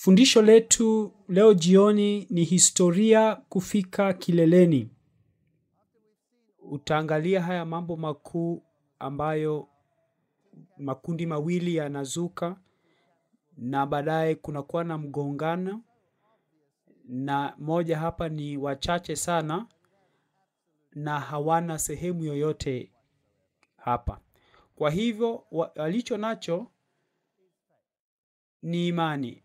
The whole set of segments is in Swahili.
Fundisho letu leo jioni ni historia kufika kileleni. Utaangalia haya mambo makuu ambayo makundi mawili yanazuka na baadaye kunakuwa na mgongano, na moja hapa ni wachache sana na hawana sehemu yoyote hapa. Kwa hivyo walicho nacho ni imani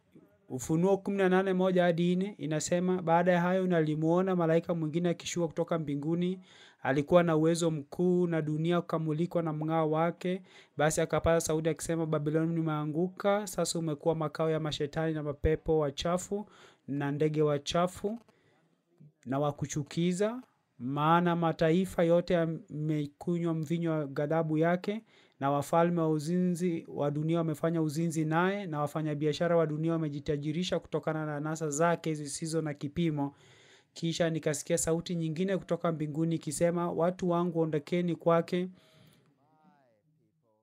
Ufunuo 18:1 hadi 4 inasema, baada ya hayo nalimuona malaika mwingine akishuka kutoka mbinguni, alikuwa na uwezo mkuu, na dunia kukamulikwa na mng'ao wake. Basi akapaza sauti akisema, Babiloni imeanguka, sasa umekuwa makao ya mashetani na mapepo wachafu na ndege wachafu na wakuchukiza, maana mataifa yote yamekunywa mvinyo wa ghadhabu yake na wafalme wa uzinzi wa dunia wamefanya uzinzi naye, na wafanyabiashara wa dunia wamejitajirisha kutokana na anasa zake zisizo na kipimo. Kisha nikasikia sauti nyingine kutoka mbinguni ikisema, watu wangu ondokeni kwake,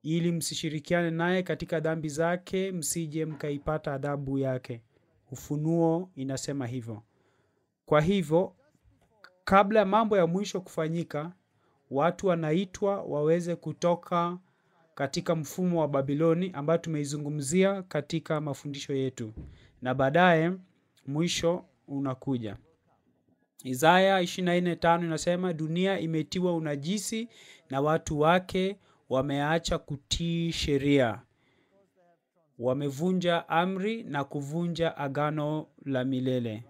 ili msishirikiane naye katika dhambi zake, msije mkaipata adhabu yake. Ufunuo inasema hivyo. Kwa hivyo, kabla ya mambo ya mwisho kufanyika, watu wanaitwa waweze kutoka katika mfumo wa Babiloni ambayo tumeizungumzia katika mafundisho yetu, na baadaye mwisho unakuja. Isaya 24:5 inasema dunia imetiwa unajisi na watu wake wameacha kutii sheria, wamevunja amri na kuvunja agano la milele.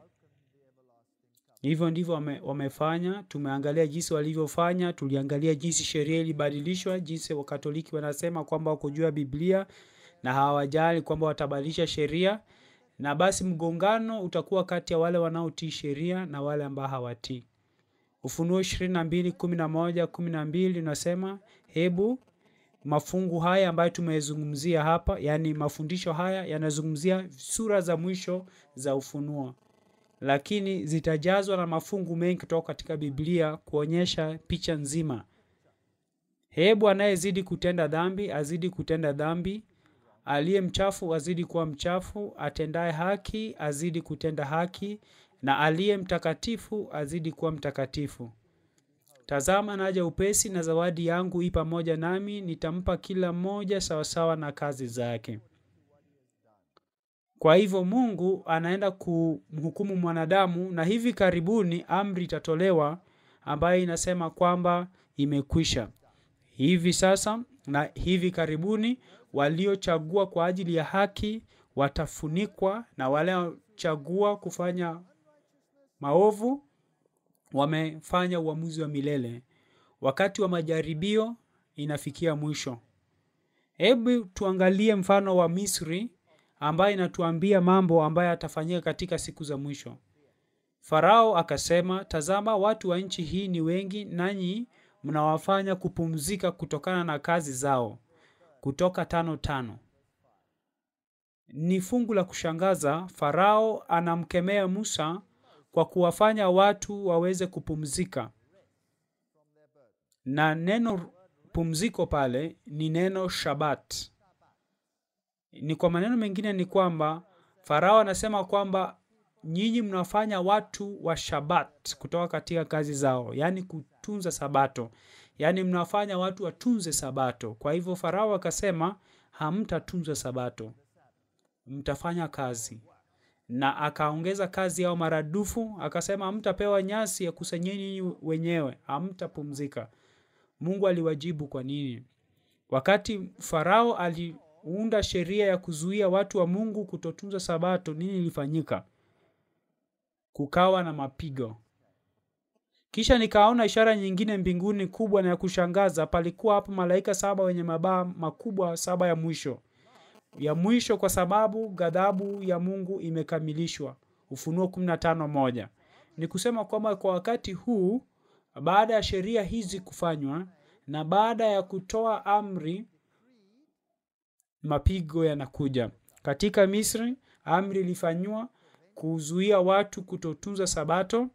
Hivyo ndivyo wame, wamefanya. Tumeangalia jinsi walivyofanya, tuliangalia jinsi sheria ilibadilishwa, jinsi Wakatoliki wanasema kwamba wakujua Biblia na hawajali kwamba watabadilisha sheria, na basi mgongano utakuwa kati ya wale wanaotii sheria na wale ambao hawatii. Ufunuo 22 11 12 unasema hebu mafungu haya ambayo tumezungumzia hapa, yaani mafundisho haya yanazungumzia sura za mwisho za ufunuo lakini zitajazwa na mafungu mengi kutoka katika Biblia kuonyesha picha nzima. Hebu anayezidi kutenda dhambi azidi kutenda dhambi, aliye mchafu azidi kuwa mchafu, atendaye haki azidi kutenda haki, na aliye mtakatifu azidi kuwa mtakatifu. Tazama, naja upesi, na zawadi yangu i pamoja nami, nitampa kila mmoja sawasawa na kazi zake kwa hivyo mungu anaenda kumhukumu mwanadamu na hivi karibuni amri itatolewa ambayo inasema kwamba imekwisha hivi sasa na hivi karibuni waliochagua kwa ajili ya haki watafunikwa na waliochagua kufanya maovu wamefanya uamuzi wa milele wakati wa majaribio inafikia mwisho hebu tuangalie mfano wa misri ambaye inatuambia mambo ambayo atafanyika katika siku za mwisho farao akasema tazama watu wa nchi hii ni wengi nanyi mnawafanya kupumzika kutokana na kazi zao kutoka tano tano ni fungu la kushangaza farao anamkemea musa kwa kuwafanya watu waweze kupumzika na neno pumziko pale ni neno shabat ni kwa maneno mengine ni kwamba Farao anasema kwamba nyinyi mnafanya watu wa Shabat kutoka katika kazi zao, yaani kutunza Sabato, yaani mnafanya watu watunze Sabato. Kwa hivyo Farao akasema hamtatunza Sabato, mtafanya kazi na akaongeza kazi yao maradufu, akasema hamtapewa nyasi ya kusanyeni wenyewe, hamtapumzika. Mungu aliwajibu kwa nini? Wakati Farao ali kuunda sheria ya kuzuia watu wa mungu kutotunza sabato nini ilifanyika kukawa na mapigo kisha nikaona ishara nyingine mbinguni kubwa na ya kushangaza palikuwa hapo malaika saba wenye mabaa makubwa saba ya mwisho ya mwisho kwa sababu ghadhabu ya mungu imekamilishwa ufunuo 151 ni kusema kwamba kwa wakati huu baada ya sheria hizi kufanywa na baada ya kutoa amri mapigo yanakuja katika misri amri ilifanywa kuzuia watu kutotunza sabato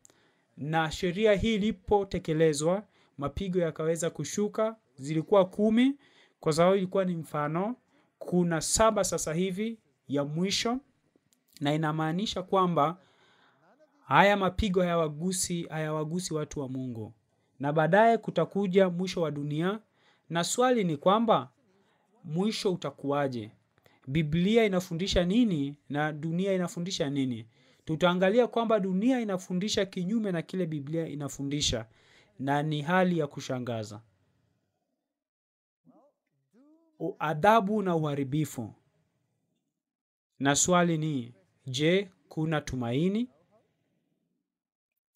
na sheria hii ilipotekelezwa mapigo yakaweza kushuka zilikuwa kumi kwa sababu ilikuwa ni mfano kuna saba sasa hivi ya mwisho na inamaanisha kwamba haya mapigo hayawagusi hayawagusi watu wa mungu na baadaye kutakuja mwisho wa dunia na swali ni kwamba mwisho utakuwaje biblia inafundisha nini na dunia inafundisha nini tutaangalia kwamba dunia inafundisha kinyume na kile biblia inafundisha na ni hali ya kushangaza adhabu na uharibifu na swali ni je kuna tumaini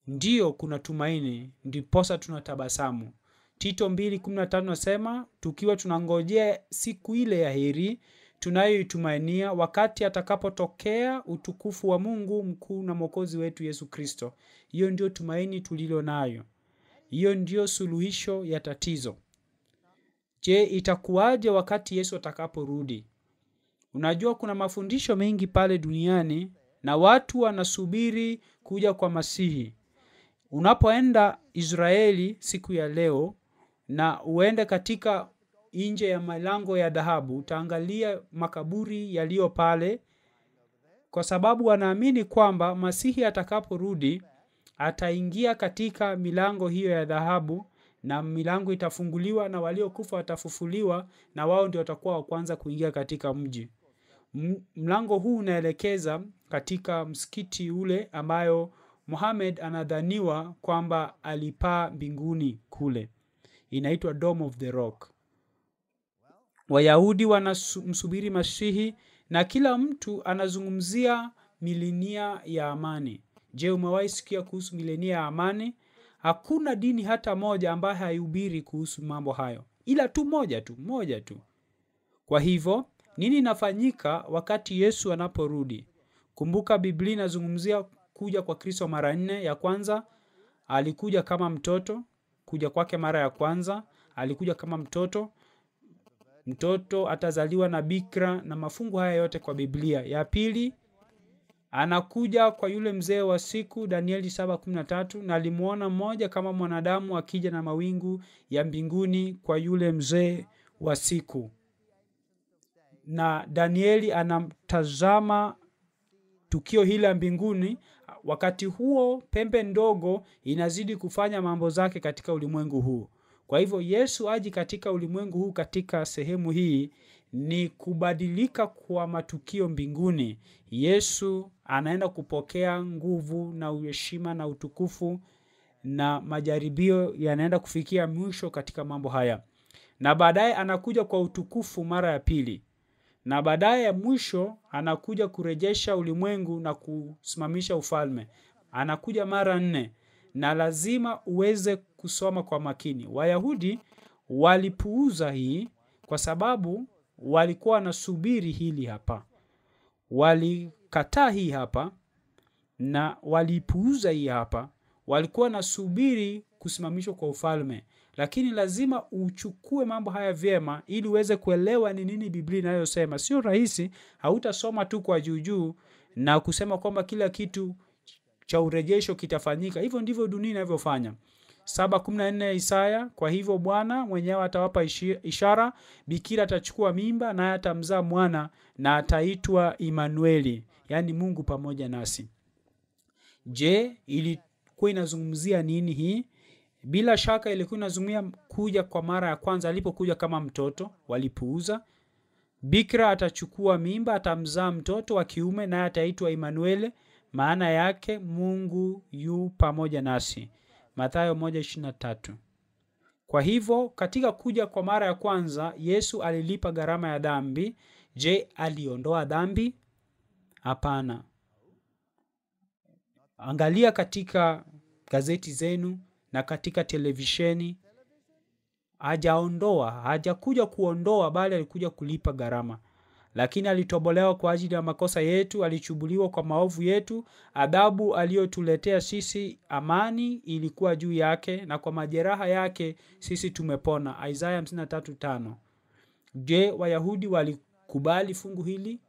ndiyo kuna tumaini ndiposa tuna tabasamu Tito 2:15 nasema tukiwa tunangojea siku ile ya heri tunayoitumainia wakati atakapotokea utukufu wa Mungu mkuu na mwokozi wetu Yesu Kristo. Hiyo ndio tumaini tulilo nayo, hiyo ndio suluhisho ya tatizo. Je, itakuwaje wakati Yesu atakaporudi? Unajua, kuna mafundisho mengi pale duniani na watu wanasubiri kuja kwa Masihi. Unapoenda Israeli siku ya leo, na uende katika nje ya milango ya dhahabu utaangalia makaburi yaliyo pale kwa sababu wanaamini kwamba masihi atakaporudi ataingia katika milango hiyo ya dhahabu na milango itafunguliwa na waliokufa watafufuliwa na wao ndio watakuwa wa kwanza kuingia katika mji mlango huu unaelekeza katika msikiti ule ambayo Muhammad anadhaniwa kwamba alipaa mbinguni kule inaitwa Dome of the Rock. Wayahudi wanamsubiri Masihi na kila mtu anazungumzia milenia ya amani. Je, umewahi sikia kuhusu milenia ya amani? Hakuna dini hata moja ambaye haihubiri kuhusu mambo hayo, ila tu moja tu moja tu. Kwa hivyo nini inafanyika wakati Yesu anaporudi? Kumbuka Biblia inazungumzia kuja kwa Kristo mara nne. Ya kwanza alikuja kama mtoto, kuja kwake mara ya kwanza alikuja kama mtoto mtoto atazaliwa na bikra na mafungu haya yote kwa biblia ya pili anakuja kwa yule mzee wa siku danieli 713 na alimwona mmoja kama mwanadamu akija na mawingu ya mbinguni kwa yule mzee wa siku na danieli anamtazama tukio hili la mbinguni Wakati huo pembe ndogo inazidi kufanya mambo zake katika ulimwengu huu. Kwa hivyo Yesu aji katika ulimwengu huu katika sehemu hii ni kubadilika kwa matukio mbinguni. Yesu anaenda kupokea nguvu na uheshima na utukufu na majaribio yanaenda kufikia mwisho katika mambo haya. Na baadaye anakuja kwa utukufu mara ya pili na baadaye ya mwisho anakuja kurejesha ulimwengu na kusimamisha ufalme. Anakuja mara nne na lazima uweze kusoma kwa makini. Wayahudi walipuuza hii kwa sababu walikuwa wanasubiri hili hapa, walikataa hii hapa na walipuuza hii hapa, walikuwa wanasubiri kusimamishwa kwa ufalme lakini lazima uchukue mambo haya vyema ili uweze kuelewa ni nini biblia inayosema sio rahisi hautasoma tu kwa juujuu na kusema kwamba kila kitu cha urejesho kitafanyika hivyo ndivyo dunia inavyofanya 714 Isaya, kwa hivyo Bwana mwenyewe atawapa ishara, bikira atachukua mimba naye atamzaa mwana na ataitwa Imanueli, yaani Mungu pamoja nasi. Je, ilikuwa inazungumzia nini hii? Bila shaka ilikuwa inazumia kuja kwa mara ya kwanza. Alipokuja kama mtoto, walipuuza. Bikira atachukua mimba, atamzaa mtoto wa kiume, naye ataitwa Imanueli, maana yake Mungu yu pamoja nasi, Mathayo 1:23. Kwa hivyo katika kuja kwa mara ya kwanza Yesu alilipa gharama ya dhambi. Je, aliondoa dhambi? Hapana. Angalia katika gazeti zenu na katika televisheni. Hajaondoa, hajakuja kuondoa, bali alikuja kulipa gharama lakini alitobolewa kwa ajili ya makosa yetu, alichubuliwa kwa maovu yetu. Adhabu aliyotuletea sisi amani ilikuwa juu yake, na kwa majeraha yake sisi tumepona. Isaya 53:5. Je, Wayahudi walikubali fungu hili?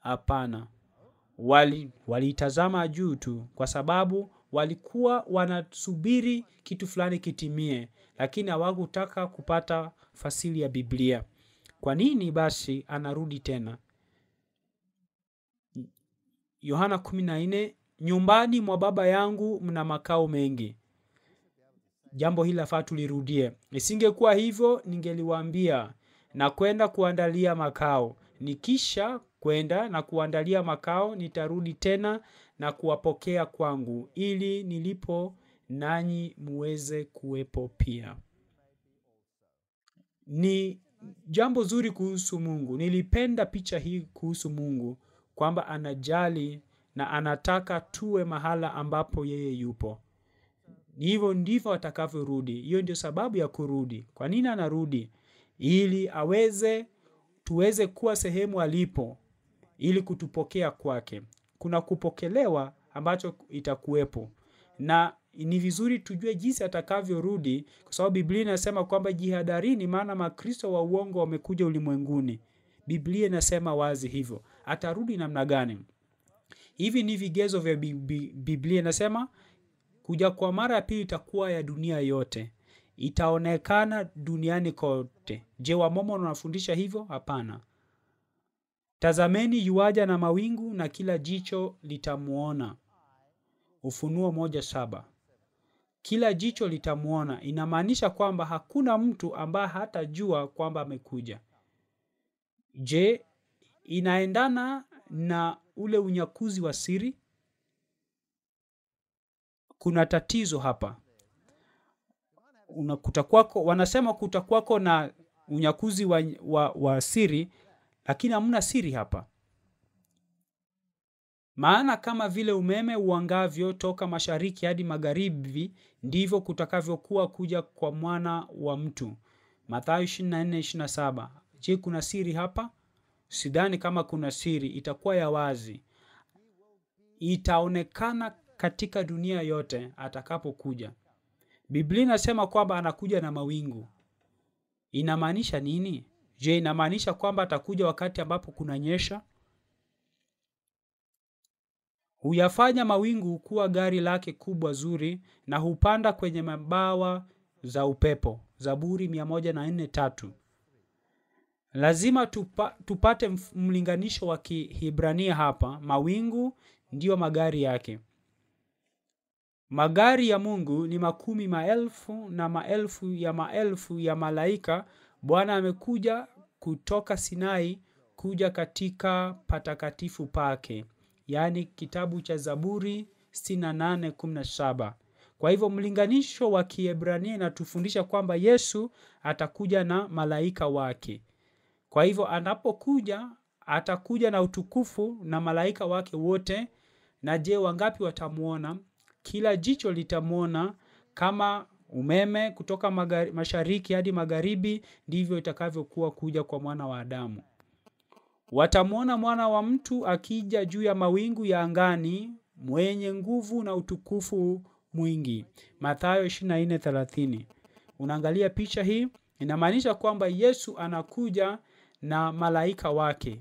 Hapana, waliitazama wali juu tu, kwa sababu walikuwa wanasubiri kitu fulani kitimie lakini hawakutaka kupata fasili ya biblia kwa nini basi anarudi tena yohana 14 nyumbani mwa baba yangu mna makao mengi jambo hili lafaa tulirudie isingekuwa hivyo ningeliwaambia na kwenda kuandalia makao nikisha kwenda na kuandalia makao nitarudi tena na kuwapokea kwangu, ili nilipo nanyi muweze kuwepo pia. Ni jambo zuri kuhusu Mungu. Nilipenda picha hii kuhusu Mungu kwamba anajali na anataka tuwe mahala ambapo yeye yupo. Hivyo ndivyo atakavyorudi. Hiyo ndio sababu ya kurudi. Kwa nini anarudi? Ili aweze tuweze kuwa sehemu alipo, ili kutupokea kwake kuna kupokelewa ambacho itakuwepo na ni vizuri tujue jinsi atakavyorudi kwa sababu Biblia inasema kwamba jihadharini, maana makristo wa uongo wamekuja ulimwenguni. Biblia inasema wazi hivyo. Atarudi namna gani? Hivi ni vigezo vya Biblia inasema kuja kwa mara ya pili itakuwa ya dunia yote, itaonekana duniani kote. Je, wamomo wanafundisha hivyo? Hapana. Tazameni yuaja na mawingu na kila jicho litamwona. Ufunuo moja saba. Kila jicho litamwona inamaanisha kwamba hakuna mtu ambaye hatajua kwamba amekuja. Je, inaendana na ule unyakuzi wa siri? Kuna tatizo hapa. Unakuta kwako, wanasema kutakuwako na unyakuzi wa, wa, wa siri lakini hamna siri hapa maana kama vile umeme uangavyo toka mashariki hadi magharibi ndivyo kutakavyokuwa kuja kwa mwana wa mtu mathayo 24:27 je kuna siri hapa sidhani kama kuna siri itakuwa ya wazi itaonekana katika dunia yote atakapokuja biblia inasema kwamba anakuja na mawingu inamaanisha nini Je, inamaanisha kwamba atakuja wakati ambapo kuna nyesha Huyafanya mawingu kuwa gari lake kubwa zuri na hupanda kwenye mabawa za upepo. Zaburi mia Lazima tupa, tupate mlinganisho wa Kihibrania hapa. Mawingu ndiyo magari yake. Magari ya Mungu ni makumi maelfu na maelfu ya maelfu ya malaika. Bwana amekuja kutoka Sinai kuja katika patakatifu pake, yaani kitabu cha Zaburi 68:17. Kwa hivyo mlinganisho wa Kiebrania inatufundisha kwamba Yesu atakuja na malaika wake. Kwa hivyo anapokuja atakuja na utukufu na malaika wake wote. Na je, wangapi watamwona? Kila jicho litamwona, kama umeme kutoka magari, mashariki hadi magharibi, ndivyo itakavyokuwa kuja kwa mwana wa Adamu. Watamwona mwana wa mtu akija juu ya mawingu ya angani, mwenye nguvu na utukufu mwingi. Mathayo 24:30. Unaangalia picha hii, inamaanisha kwamba Yesu anakuja na malaika wake.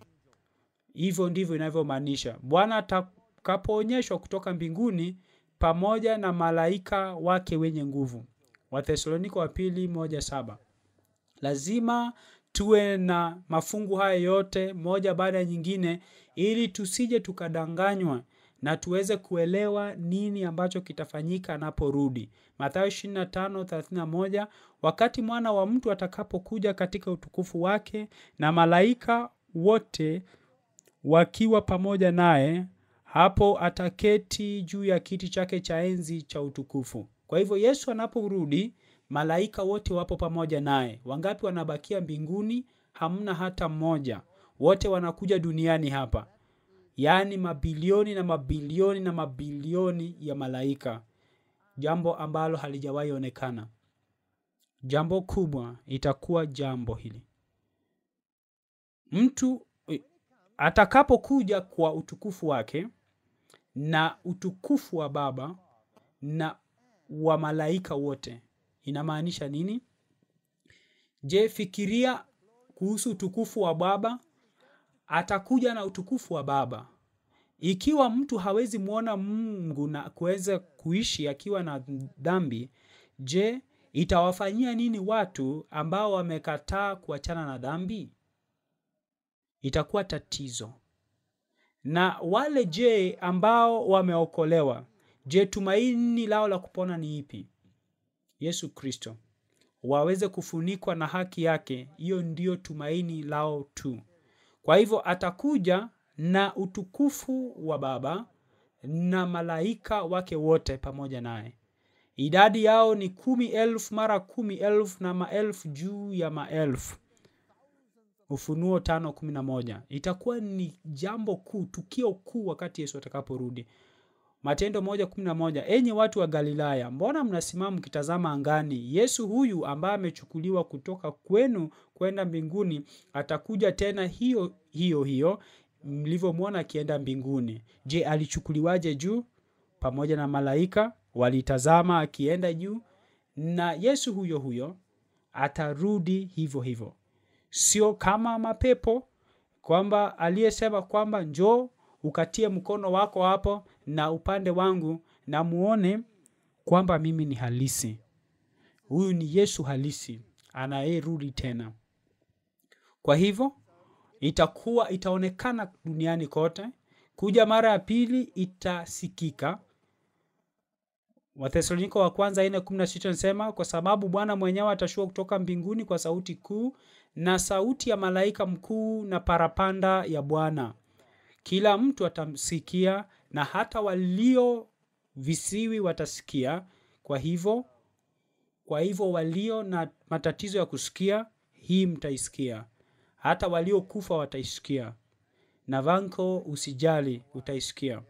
Hivyo ndivyo inavyomaanisha. Bwana atakapoonyeshwa kutoka mbinguni pamoja na malaika wake wenye nguvu. Wathesaloniko wa pili moja saba. Lazima tuwe na mafungu haya yote moja baada ya nyingine, ili tusije tukadanganywa na tuweze kuelewa nini ambacho kitafanyika anaporudi. Mathayo 25:31, wakati mwana wa mtu atakapokuja katika utukufu wake na malaika wote wakiwa pamoja naye, hapo ataketi juu ya kiti chake cha enzi cha utukufu. Kwa hivyo Yesu anaporudi, malaika wote wapo pamoja naye. Wangapi wanabakia mbinguni? Hamna hata mmoja. Wote wanakuja duniani hapa, yaani mabilioni na mabilioni na mabilioni ya malaika, jambo ambalo halijawahi onekana. Jambo kubwa itakuwa jambo hili, mtu eh, atakapokuja kwa utukufu wake na utukufu wa Baba na wa malaika wote inamaanisha nini je fikiria kuhusu utukufu wa baba atakuja na utukufu wa baba ikiwa mtu hawezi mwona mungu na kuweza kuishi akiwa na dhambi je itawafanyia nini watu ambao wamekataa kuachana na dhambi itakuwa tatizo na wale je ambao wameokolewa Je, tumaini lao la kupona ni ipi? Yesu Kristo. Waweze kufunikwa na haki yake, hiyo ndiyo tumaini lao tu. Kwa hivyo atakuja na utukufu wa Baba na malaika wake wote pamoja naye. Idadi yao ni kumi elfu mara kumi elfu na maelfu juu ya maelfu. Ufunuo tano kumi na moja. Itakuwa ni jambo kuu, tukio kuu wakati Yesu atakaporudi. Matendo moja kumi na moja enyi watu wa Galilaya, mbona mnasimama mkitazama angani? Yesu huyu ambaye amechukuliwa kutoka kwenu kwenda mbinguni atakuja tena hiyo hiyo hiyo mlivyomwona akienda mbinguni. Je, alichukuliwaje juu pamoja na malaika? Walitazama akienda juu, na Yesu huyo huyo atarudi hivyo hivyo, sio kama mapepo, kwamba aliyesema kwamba njoo ukatie mkono wako hapo na upande wangu na muone kwamba mimi ni halisi huyu ni yesu halisi anayerudi tena kwa hivyo itakuwa itaonekana duniani kote kuja mara ya pili itasikika wathesalonika wa kwanza ine kumi nasema kwa sababu bwana mwenyewe atashuka kutoka mbinguni kwa sauti kuu na sauti ya malaika mkuu na parapanda ya bwana kila mtu atamsikia na hata walio visiwi watasikia. Kwa hivyo kwa hivyo walio na matatizo ya kusikia hii mtaisikia, hata waliokufa wataisikia, na vanko usijali, utaisikia.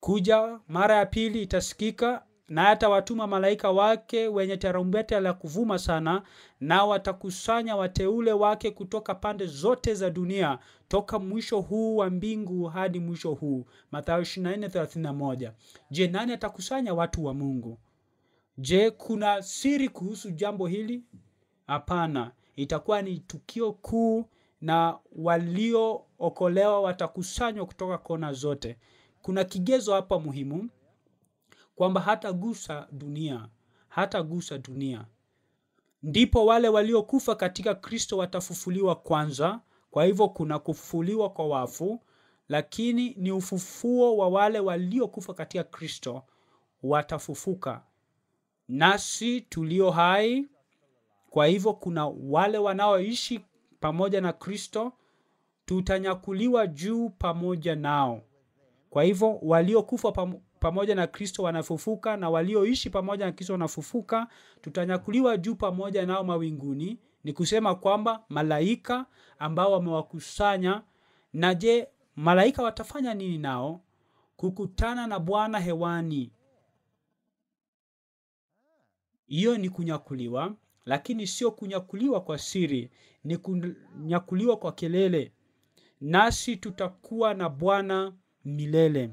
Kuja mara ya pili itasikika na atawatuma malaika wake wenye tarumbeta la kuvuma sana na watakusanya wateule wake kutoka pande zote za dunia toka mwisho huu wa mbingu hadi mwisho huu mathayo 24:31 je nani atakusanya watu wa mungu je kuna siri kuhusu jambo hili hapana itakuwa ni tukio kuu na waliookolewa watakusanywa kutoka kona zote kuna kigezo hapa muhimu kwamba hatagusa dunia hatagusa dunia ndipo wale waliokufa katika kristo watafufuliwa kwanza kwa hivyo kuna kufufuliwa kwa wafu lakini ni ufufuo wa wale waliokufa katika kristo watafufuka nasi tulio hai kwa hivyo kuna wale wanaoishi pamoja na kristo tutanyakuliwa juu pamoja nao kwa hivyo waliokufa pamoja na Kristo wanafufuka na walioishi pamoja na Kristo wanafufuka, tutanyakuliwa juu pamoja nao mawinguni. Ni kusema kwamba malaika ambao wamewakusanya. Na je, malaika watafanya nini nao? Kukutana na Bwana hewani, hiyo ni kunyakuliwa, lakini sio kunyakuliwa kwa siri, ni kunyakuliwa kwa kelele, nasi tutakuwa na Bwana milele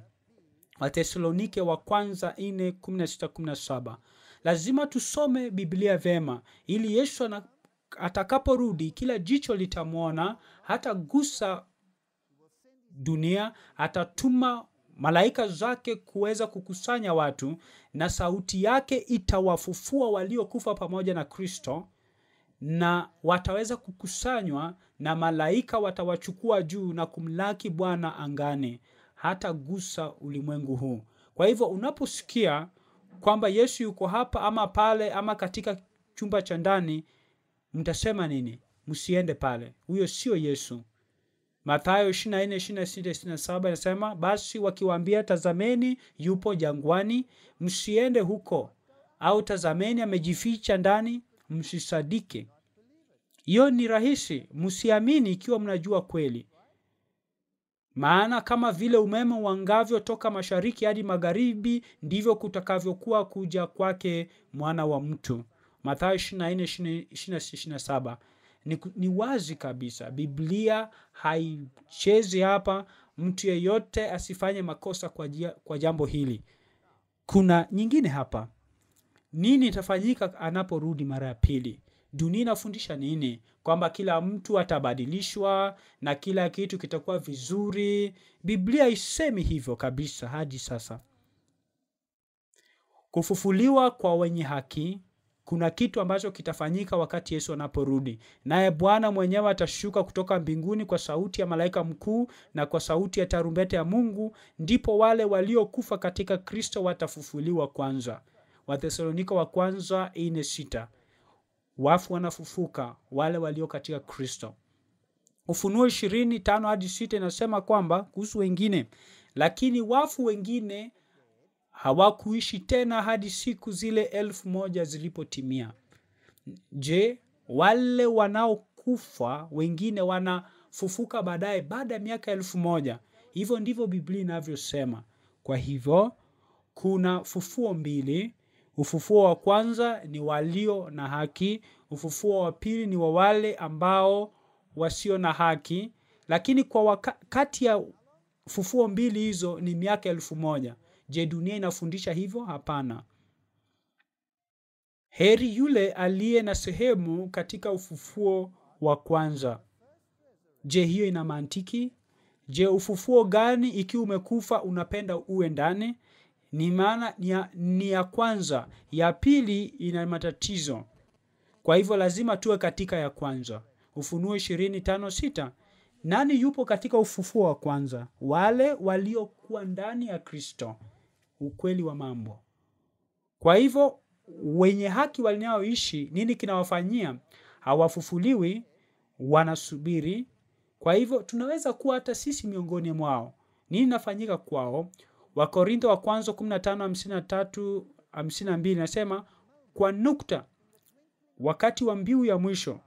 watesalonike wa kwanza 4 17 lazima tusome biblia vyema ili yesu atakaporudi kila jicho litamwona hata gusa dunia atatuma malaika zake kuweza kukusanya watu na sauti yake itawafufua waliokufa pamoja na kristo na wataweza kukusanywa na malaika watawachukua juu na kumlaki bwana angani hatagusa ulimwengu huu kwa hivyo unaposikia kwamba yesu yuko hapa ama pale ama katika chumba cha ndani mtasema nini msiende pale huyo sio yesu mathayo 24:26-27 inasema basi wakiwaambia tazameni yupo jangwani msiende huko au tazameni amejificha ndani msisadike hiyo ni rahisi msiamini ikiwa mnajua kweli maana kama vile umeme uangavyo toka mashariki hadi magharibi ndivyo kutakavyokuwa kuja kwake mwana wa mtu mathayo 24 ni, ni wazi kabisa biblia haichezi hapa mtu yeyote asifanye makosa kwa, jia, kwa jambo hili kuna nyingine hapa nini itafanyika anaporudi mara ya pili dunia inafundisha nini? Kwamba kila mtu atabadilishwa na kila kitu kitakuwa vizuri. Biblia isemi hivyo kabisa hadi sasa. Kufufuliwa kwa wenye haki kuna kitu ambacho kitafanyika wakati Yesu anaporudi, naye Bwana mwenyewe atashuka kutoka mbinguni kwa sauti ya malaika mkuu na kwa sauti ya tarumbete ya Mungu, ndipo wale waliokufa katika Kristo watafufuliwa kwanza. Wathesalonika wa kwanza sita wafu wanafufuka wale walio katika Kristo. Ufunuo ishirini tano hadi sita inasema kwamba kuhusu wengine, lakini wafu wengine hawakuishi tena hadi siku zile elfu moja zilipotimia. Je, wale wanaokufa wengine wanafufuka baadaye baada ya miaka elfu moja? Hivyo ndivyo Biblia inavyosema. Kwa hivyo kuna fufuo mbili ufufuo wa kwanza ni walio na haki ufufuo wa pili ni wa wale ambao wasio na haki lakini kwa kati ya fufuo mbili hizo ni miaka elfu moja je dunia inafundisha hivyo hapana heri yule aliye na sehemu katika ufufuo wa kwanza je hiyo ina mantiki je ufufuo gani ikiwa umekufa unapenda uwe ndani ni maana ni ya, ni ya kwanza ya pili ina matatizo kwa hivyo lazima tuwe katika ya kwanza ufunuo ishirini tano sita nani yupo katika ufufuo wa kwanza wale waliokuwa ndani ya kristo ukweli wa mambo kwa hivyo wenye haki walinaoishi, nini kinawafanyia hawafufuliwi wanasubiri kwa hivyo tunaweza kuwa hata sisi miongoni mwao nini nafanyika kwao Wakorintho wa kwanza 15:53-52 inasema kwa nukta, wakati wa mbiu ya mwisho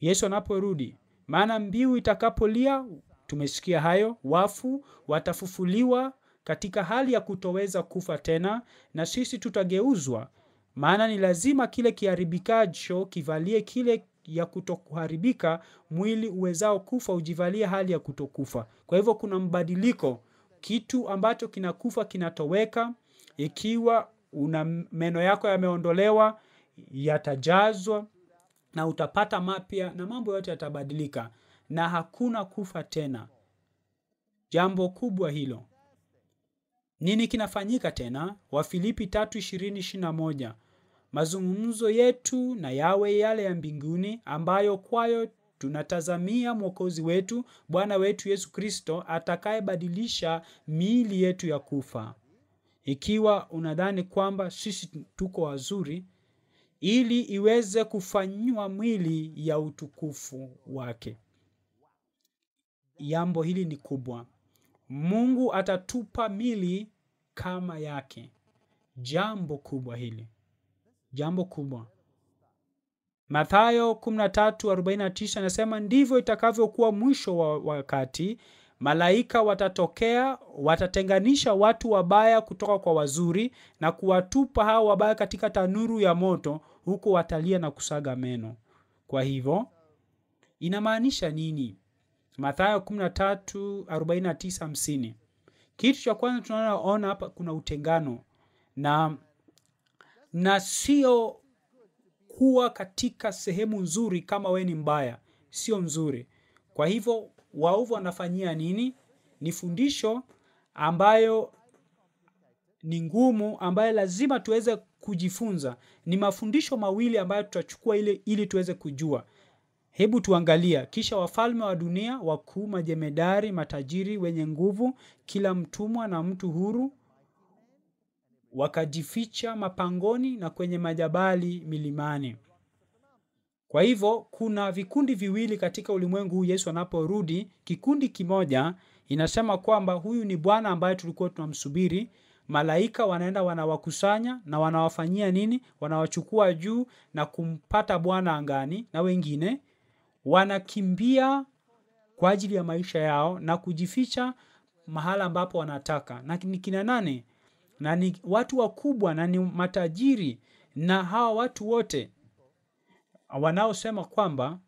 Yesu anaporudi, maana mbiu itakapolia, tumesikia hayo, wafu watafufuliwa katika hali ya kutoweza kufa tena, na sisi tutageuzwa. Maana ni lazima kile kiharibikacho kivalie kile ya kutokuharibika, mwili uwezao kufa ujivalie hali ya kutokufa. Kwa hivyo kuna mbadiliko kitu ambacho kinakufa kinatoweka ikiwa una meno yako yameondolewa yatajazwa na utapata mapya na mambo yote yatabadilika na hakuna kufa tena jambo kubwa hilo nini kinafanyika tena wafilipi 3:20-21 mazungumzo yetu na yawe yale ya mbinguni ambayo kwayo tunatazamia mwokozi wetu Bwana wetu Yesu Kristo atakayebadilisha miili yetu ya kufa. Ikiwa unadhani kwamba sisi tuko wazuri, ili iweze kufanywa mwili ya utukufu wake. Jambo hili ni kubwa. Mungu atatupa mili kama yake. Jambo kubwa hili, jambo kubwa mathayo 13:49 anasema ndivyo itakavyokuwa mwisho wa wakati malaika watatokea watatenganisha watu wabaya kutoka kwa wazuri na kuwatupa hao wabaya katika tanuru ya moto huko watalia na kusaga meno kwa hivyo inamaanisha nini mathayo 13:49 kitu cha kwanza tunaona hapa kuna utengano na na sio huwa katika sehemu nzuri kama we ni mbaya, sio nzuri. Kwa hivyo waovu wanafanyia nini? Ni fundisho ambayo ni ngumu, ambayo lazima tuweze kujifunza. Ni mafundisho mawili ambayo tutachukua ile ili tuweze kujua. Hebu tuangalia. Kisha wafalme wa dunia, wakuu, majemedari, matajiri, wenye nguvu, kila mtumwa na mtu huru wakajificha mapangoni na kwenye majabali milimani. Kwa hivyo kuna vikundi viwili katika ulimwengu huu Yesu anaporudi. Kikundi kimoja inasema kwamba huyu ni Bwana ambaye tulikuwa tunamsubiri. Malaika wanaenda wanawakusanya na wanawafanyia nini? Wanawachukua juu na kumpata Bwana angani, na wengine wanakimbia kwa ajili ya maisha yao na kujificha mahala ambapo wanataka. Na ni kina nane? na ni watu wakubwa na ni matajiri na hawa watu wote wanaosema kwamba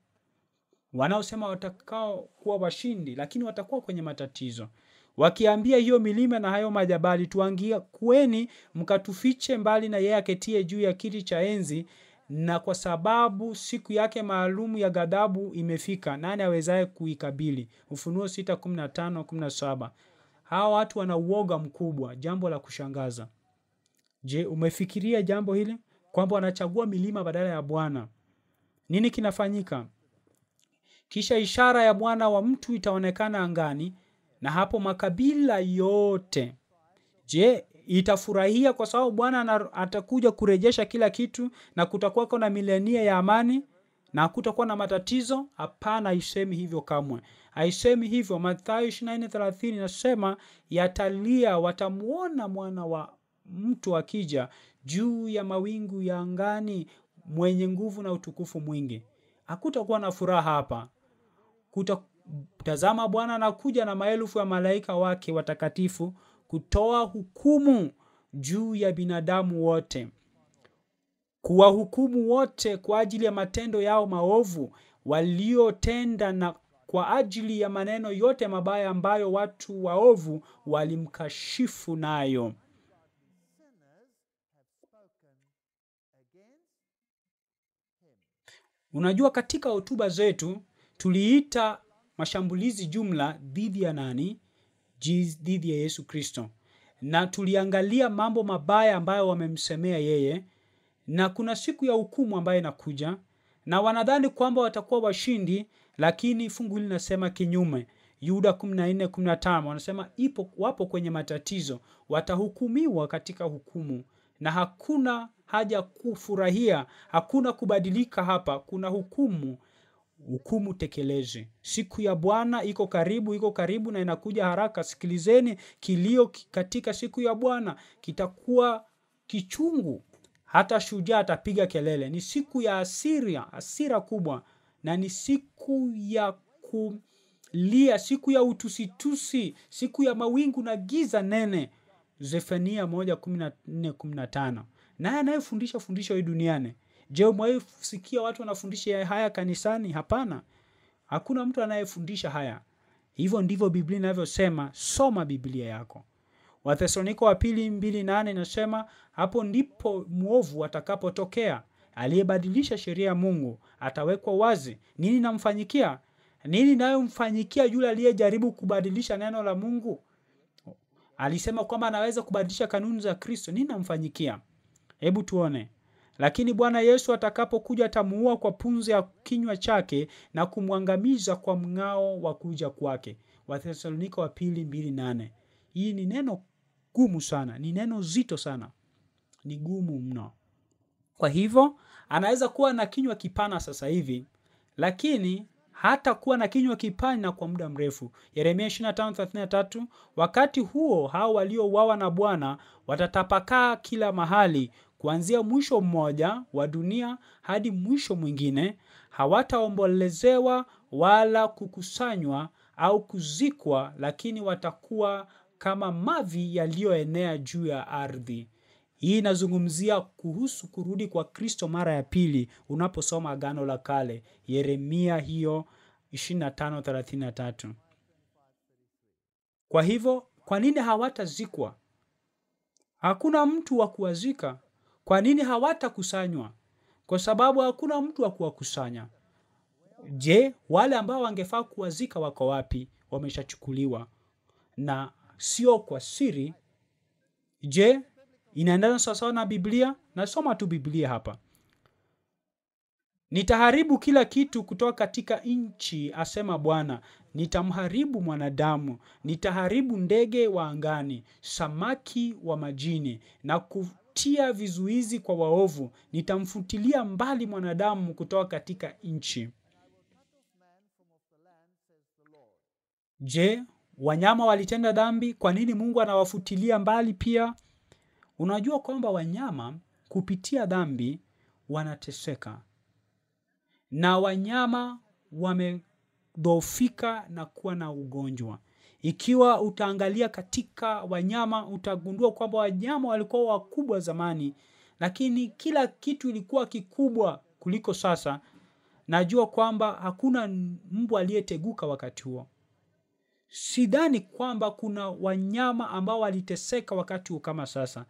wanaosema watakao kuwa washindi lakini watakuwa kwenye matatizo wakiambia hiyo milima na hayo majabali tuangia kweni mkatufiche mbali na yeye aketie juu ya kiti cha enzi na kwa sababu siku yake maalum ya ghadhabu imefika nani awezaye kuikabili ufunuo 6 15 17 Hawa watu wana uoga mkubwa, jambo la kushangaza. Je, umefikiria jambo hili kwamba wanachagua milima badala ya Bwana? Nini kinafanyika? Kisha ishara ya Bwana wa mtu itaonekana angani na hapo makabila yote. Je, itafurahia kwa sababu Bwana atakuja kurejesha kila kitu na kutakuwa na milenia ya amani na hakutakuwa na matatizo? Hapana, isemi hivyo kamwe haisemi hivyo mathayo 24:30 inasema yatalia watamwona mwana wa mtu akija juu ya mawingu ya angani mwenye nguvu na utukufu mwingi hakutakuwa na furaha hapa Kutazama tazama bwana anakuja na maelfu ya malaika wake watakatifu kutoa hukumu juu ya binadamu wote kuwahukumu wote kwa ajili ya matendo yao maovu waliotenda na kwa ajili ya maneno yote mabaya ambayo watu waovu walimkashifu nayo. Unajua, katika hotuba zetu tuliita mashambulizi jumla dhidi ya nani? Dhidi ya Yesu Kristo, na tuliangalia mambo mabaya ambayo wamemsemea yeye, na kuna siku ya hukumu ambayo inakuja, na wanadhani kwamba watakuwa washindi, lakini fungu hili linasema kinyume yuda 14:15 wanasema ipo wapo kwenye matatizo watahukumiwa katika hukumu na hakuna haja kufurahia hakuna kubadilika hapa kuna hukumu hukumu tekeleze siku ya bwana iko karibu iko karibu na inakuja haraka sikilizeni kilio katika siku ya bwana kitakuwa kichungu hata shujaa atapiga kelele ni siku ya asiria asira kubwa na ni siku ya kulia siku ya utusitusi siku ya mawingu na giza nene zefania 1 naye anayefundisha fundisho hii duniani je umewahi watu wanafundisha haya kanisani hapana hakuna mtu anayefundisha haya hivyo ndivyo biblia inavyosema soma biblia yako wathesaloniko wa pili nane inasema hapo ndipo mwovu atakapotokea aliyebadilisha sheria ya Mungu atawekwa wazi. Nini namfanyikia? Nini nayomfanyikia yule aliyejaribu kubadilisha neno la Mungu? Alisema kwamba anaweza kubadilisha kanuni za Kristo. Nini namfanyikia? Hebu tuone. Lakini Bwana Yesu atakapokuja atamuua kwa punzi ya kinywa chake na kumwangamiza kwa mng'ao wa kuja kwake. Wathesalonika wa pili mbili nane. Hii ni neno gumu sana, ni neno zito sana, ni gumu mno. Kwa hivyo anaweza kuwa na kinywa kipana sasa hivi lakini hata kuwa na kinywa kipana kwa muda mrefu yeremia 25:33 wakati huo hao waliouawa na bwana watatapakaa kila mahali kuanzia mwisho mmoja wa dunia hadi mwisho mwingine hawataombolezewa wala kukusanywa au kuzikwa lakini watakuwa kama mavi yaliyoenea juu ya ardhi hii inazungumzia kuhusu kurudi kwa Kristo mara ya pili unaposoma Agano la Kale, Yeremia hiyo 25:33. Kwa hivyo, kwa nini hawatazikwa? Hakuna mtu wa kuwazika. Kwa nini hawatakusanywa? Kwa sababu hakuna mtu wa kuwakusanya. Je, wale ambao wangefaa kuwazika wako wapi? Wameshachukuliwa, na sio kwa siri. Je, inaendana sawasawa na biblia nasoma tu biblia hapa nitaharibu kila kitu kutoka katika nchi asema bwana nitamharibu mwanadamu nitaharibu ndege wa angani samaki wa majini na kutia vizuizi kwa waovu nitamfutilia mbali mwanadamu kutoka katika nchi je wanyama walitenda dhambi kwa nini mungu anawafutilia mbali pia Unajua kwamba wanyama kupitia dhambi wanateseka na wanyama wamedhoofika na kuwa na ugonjwa. Ikiwa utaangalia katika wanyama, utagundua kwamba wanyama walikuwa wakubwa zamani, lakini kila kitu ilikuwa kikubwa kuliko sasa. Najua kwamba hakuna mbwa aliyeteguka wakati huo. Sidhani kwamba kuna wanyama ambao waliteseka wakati huo kama sasa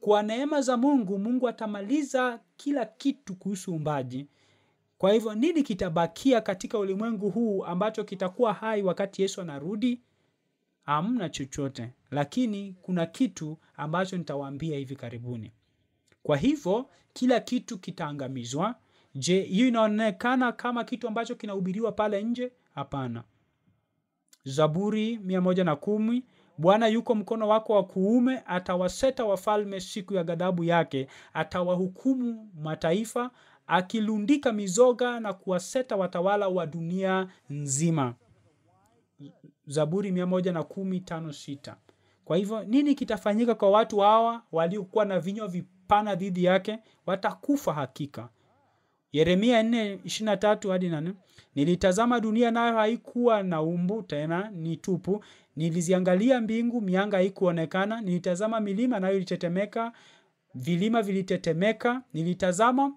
kwa neema za mungu mungu atamaliza kila kitu kuhusu umbaji kwa hivyo nini kitabakia katika ulimwengu huu ambacho kitakuwa hai wakati yesu anarudi hamna chochote lakini kuna kitu ambacho nitawaambia hivi karibuni kwa hivyo kila kitu kitaangamizwa je hiyo inaonekana kama kitu ambacho kinahubiriwa pale nje hapana zaburi Bwana yuko mkono wako wa kuume, atawaseta wafalme siku ya ghadhabu yake, atawahukumu mataifa, akilundika mizoga na kuwaseta watawala wa dunia nzima. Zaburi 115:6. Kwa hivyo nini kitafanyika kwa watu hawa waliokuwa na vinywa vipana dhidi yake? Watakufa hakika. Yeremia 4:23 hadi Nilitazama dunia nayo haikuwa na umbu tena ni tupu, Niliziangalia mbingu, mianga haikuonekana. Nilitazama milima, nayo ilitetemeka, vilima vilitetemeka. Nilitazama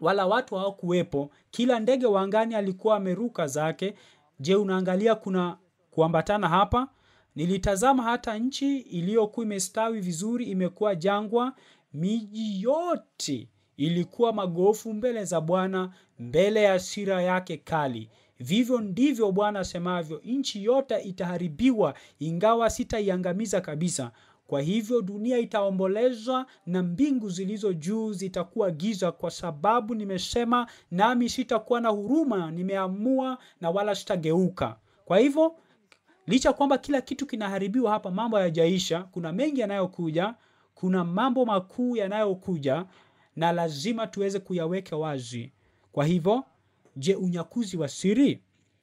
wala watu hawakuwepo. Kila ndege wa angani alikuwa ameruka zake. Je, unaangalia kuna kuambatana hapa? Nilitazama hata nchi iliyokuwa imestawi vizuri imekuwa jangwa. Miji yote ilikuwa magofu mbele za Bwana, mbele ya hasira yake kali. Vivyo ndivyo Bwana asemavyo, nchi yote itaharibiwa, ingawa sitaiangamiza kabisa. Kwa hivyo dunia itaombolezwa na mbingu zilizo juu zitakuwa giza, kwa sababu nimesema, nami sitakuwa na huruma, nimeamua na wala sitageuka. Kwa hivyo licha kwamba kila kitu kinaharibiwa hapa, mambo hayajaisha. Kuna mengi yanayokuja, kuna mambo makuu yanayokuja, na lazima tuweze kuyaweka wazi. Kwa hivyo je unyakuzi wa siri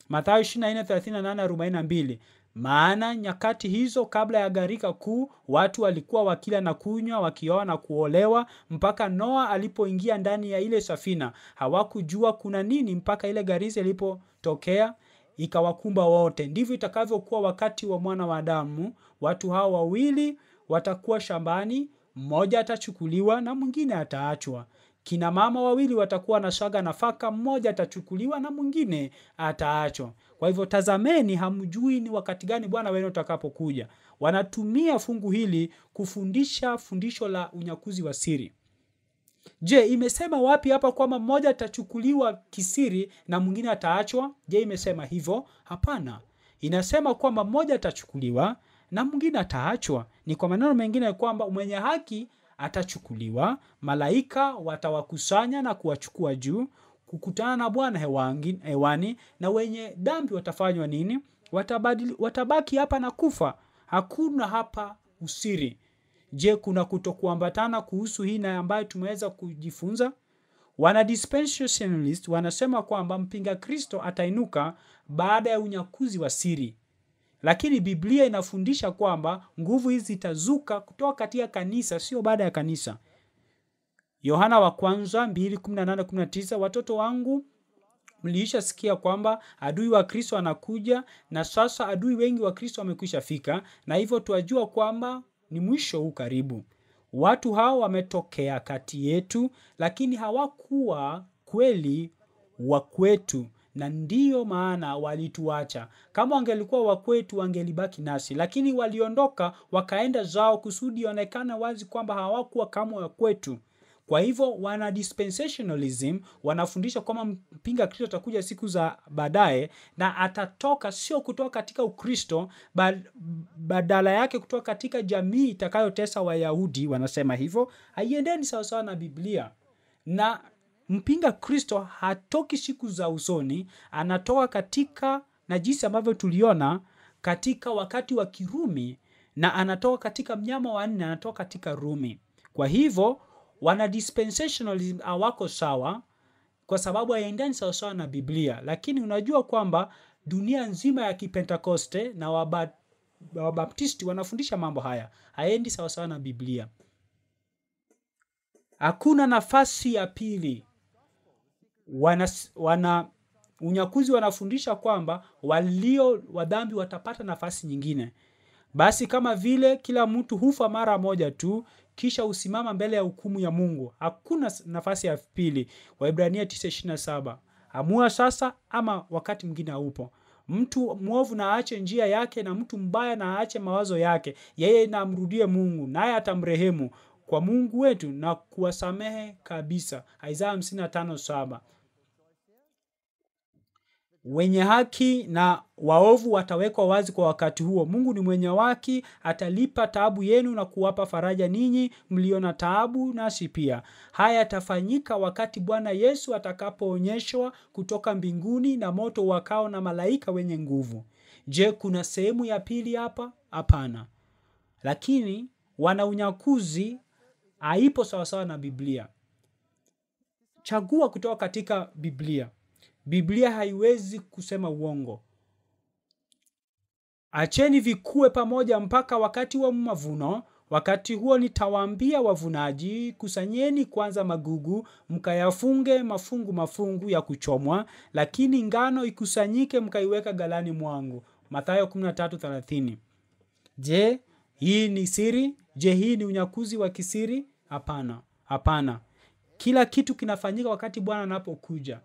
mathayo 24:38-42 maana nyakati hizo kabla ya gharika kuu watu walikuwa wakila na kunywa wakioa na kuolewa mpaka noa alipoingia ndani ya ile safina hawakujua kuna nini mpaka ile gharika ilipotokea ikawakumba wote ndivyo itakavyokuwa wakati wa mwana wa adamu watu hawa wawili watakuwa shambani mmoja atachukuliwa na mwingine ataachwa Kina mama wawili watakuwa na shaga nafaka, mmoja atachukuliwa na mwingine ataachwa. Kwa hivyo tazameni, hamjui ni wakati gani Bwana wenu utakapokuja. Wanatumia fungu hili kufundisha fundisho la unyakuzi wa siri. Je, imesema wapi hapa kwamba mmoja atachukuliwa kisiri na mwingine ataachwa? Je, imesema hivyo? Hapana, inasema kwamba mmoja atachukuliwa na mwingine ataachwa. Ni kwa maneno mengine kwamba mwenye haki atachukuliwa, malaika watawakusanya na kuwachukua juu kukutana na Bwana hewani, na wenye dhambi watafanywa nini? Watabadili, watabaki hapa na kufa. Hakuna hapa usiri. Je, kuna kutokuambatana kuhusu hii na ambayo tumeweza kujifunza? Wana dispensationalist wanasema kwamba mpinga Kristo atainuka baada ya unyakuzi wa siri. Lakini Biblia inafundisha kwamba nguvu hizi zitazuka kutoka ya kanisa, sio baada ya kanisa. Yohana wa kwanza 2:18-19, watoto wangu mliisha sikia kwamba adui wa Kristo anakuja, na sasa adui wengi wa Kristo wamekwisha fika, na hivyo tuajua kwamba ni mwisho huu karibu. Watu hao wametokea kati yetu, lakini hawakuwa kweli wa kwetu, na ndiyo maana walituacha. Kama wangelikuwa wakwetu wangelibaki nasi, lakini waliondoka wakaenda zao kusudi ionekana wazi kwamba hawakuwa kama wakwetu. Kwa hivyo wana dispensationalism wanafundisha kwamba mpinga Kristo atakuja siku za baadaye na atatoka sio kutoka katika Ukristo badala yake kutoka katika jamii itakayotesa Wayahudi. Wanasema hivyo haiendeni sawasawa na Biblia na mpinga kristo hatoki siku za usoni anatoka katika na jinsi ambavyo tuliona katika wakati wa kirumi na anatoka katika mnyama wa nne anatoka katika rumi kwa hivyo wana dispensationalism hawako sawa kwa sababu haendani sawasawa na biblia lakini unajua kwamba dunia nzima ya kipentekoste na wabaptisti wanafundisha mambo haya haendi sawasawa na biblia hakuna nafasi ya pili wana, wana unyakuzi wanafundisha kwamba walio wadhambi watapata nafasi nyingine basi kama vile kila mtu hufa mara moja tu kisha husimama mbele ya hukumu ya mungu hakuna nafasi ya pili waibrania 927 amua sasa ama wakati mwingine haupo mtu mwovu na aache njia yake na mtu mbaya na aache mawazo yake yeye na amrudie mungu naye atamrehemu kwa mungu wetu na kuwasamehe kabisa isaya 557 wenye haki na waovu watawekwa wazi kwa wakati huo mungu ni mwenye haki atalipa taabu yenu na kuwapa faraja ninyi mlio na taabu nasi pia haya yatafanyika wakati bwana yesu atakapoonyeshwa kutoka mbinguni na moto wakao na malaika wenye nguvu je kuna sehemu ya pili hapa hapana lakini wanaunyakuzi haipo sawasawa na biblia chagua kutoka katika biblia Biblia haiwezi kusema uongo. Acheni vikue pamoja mpaka wakati wa mavuno. Wakati huo nitawaambia wavunaji, kusanyeni kwanza magugu, mkayafunge mafungu mafungu ya kuchomwa, lakini ngano ikusanyike, mkaiweka galani mwangu. Mathayo 13:30. Je, hii ni siri? Je, hii ni unyakuzi wa kisiri? Hapana, hapana. Kila kitu kinafanyika wakati Bwana anapokuja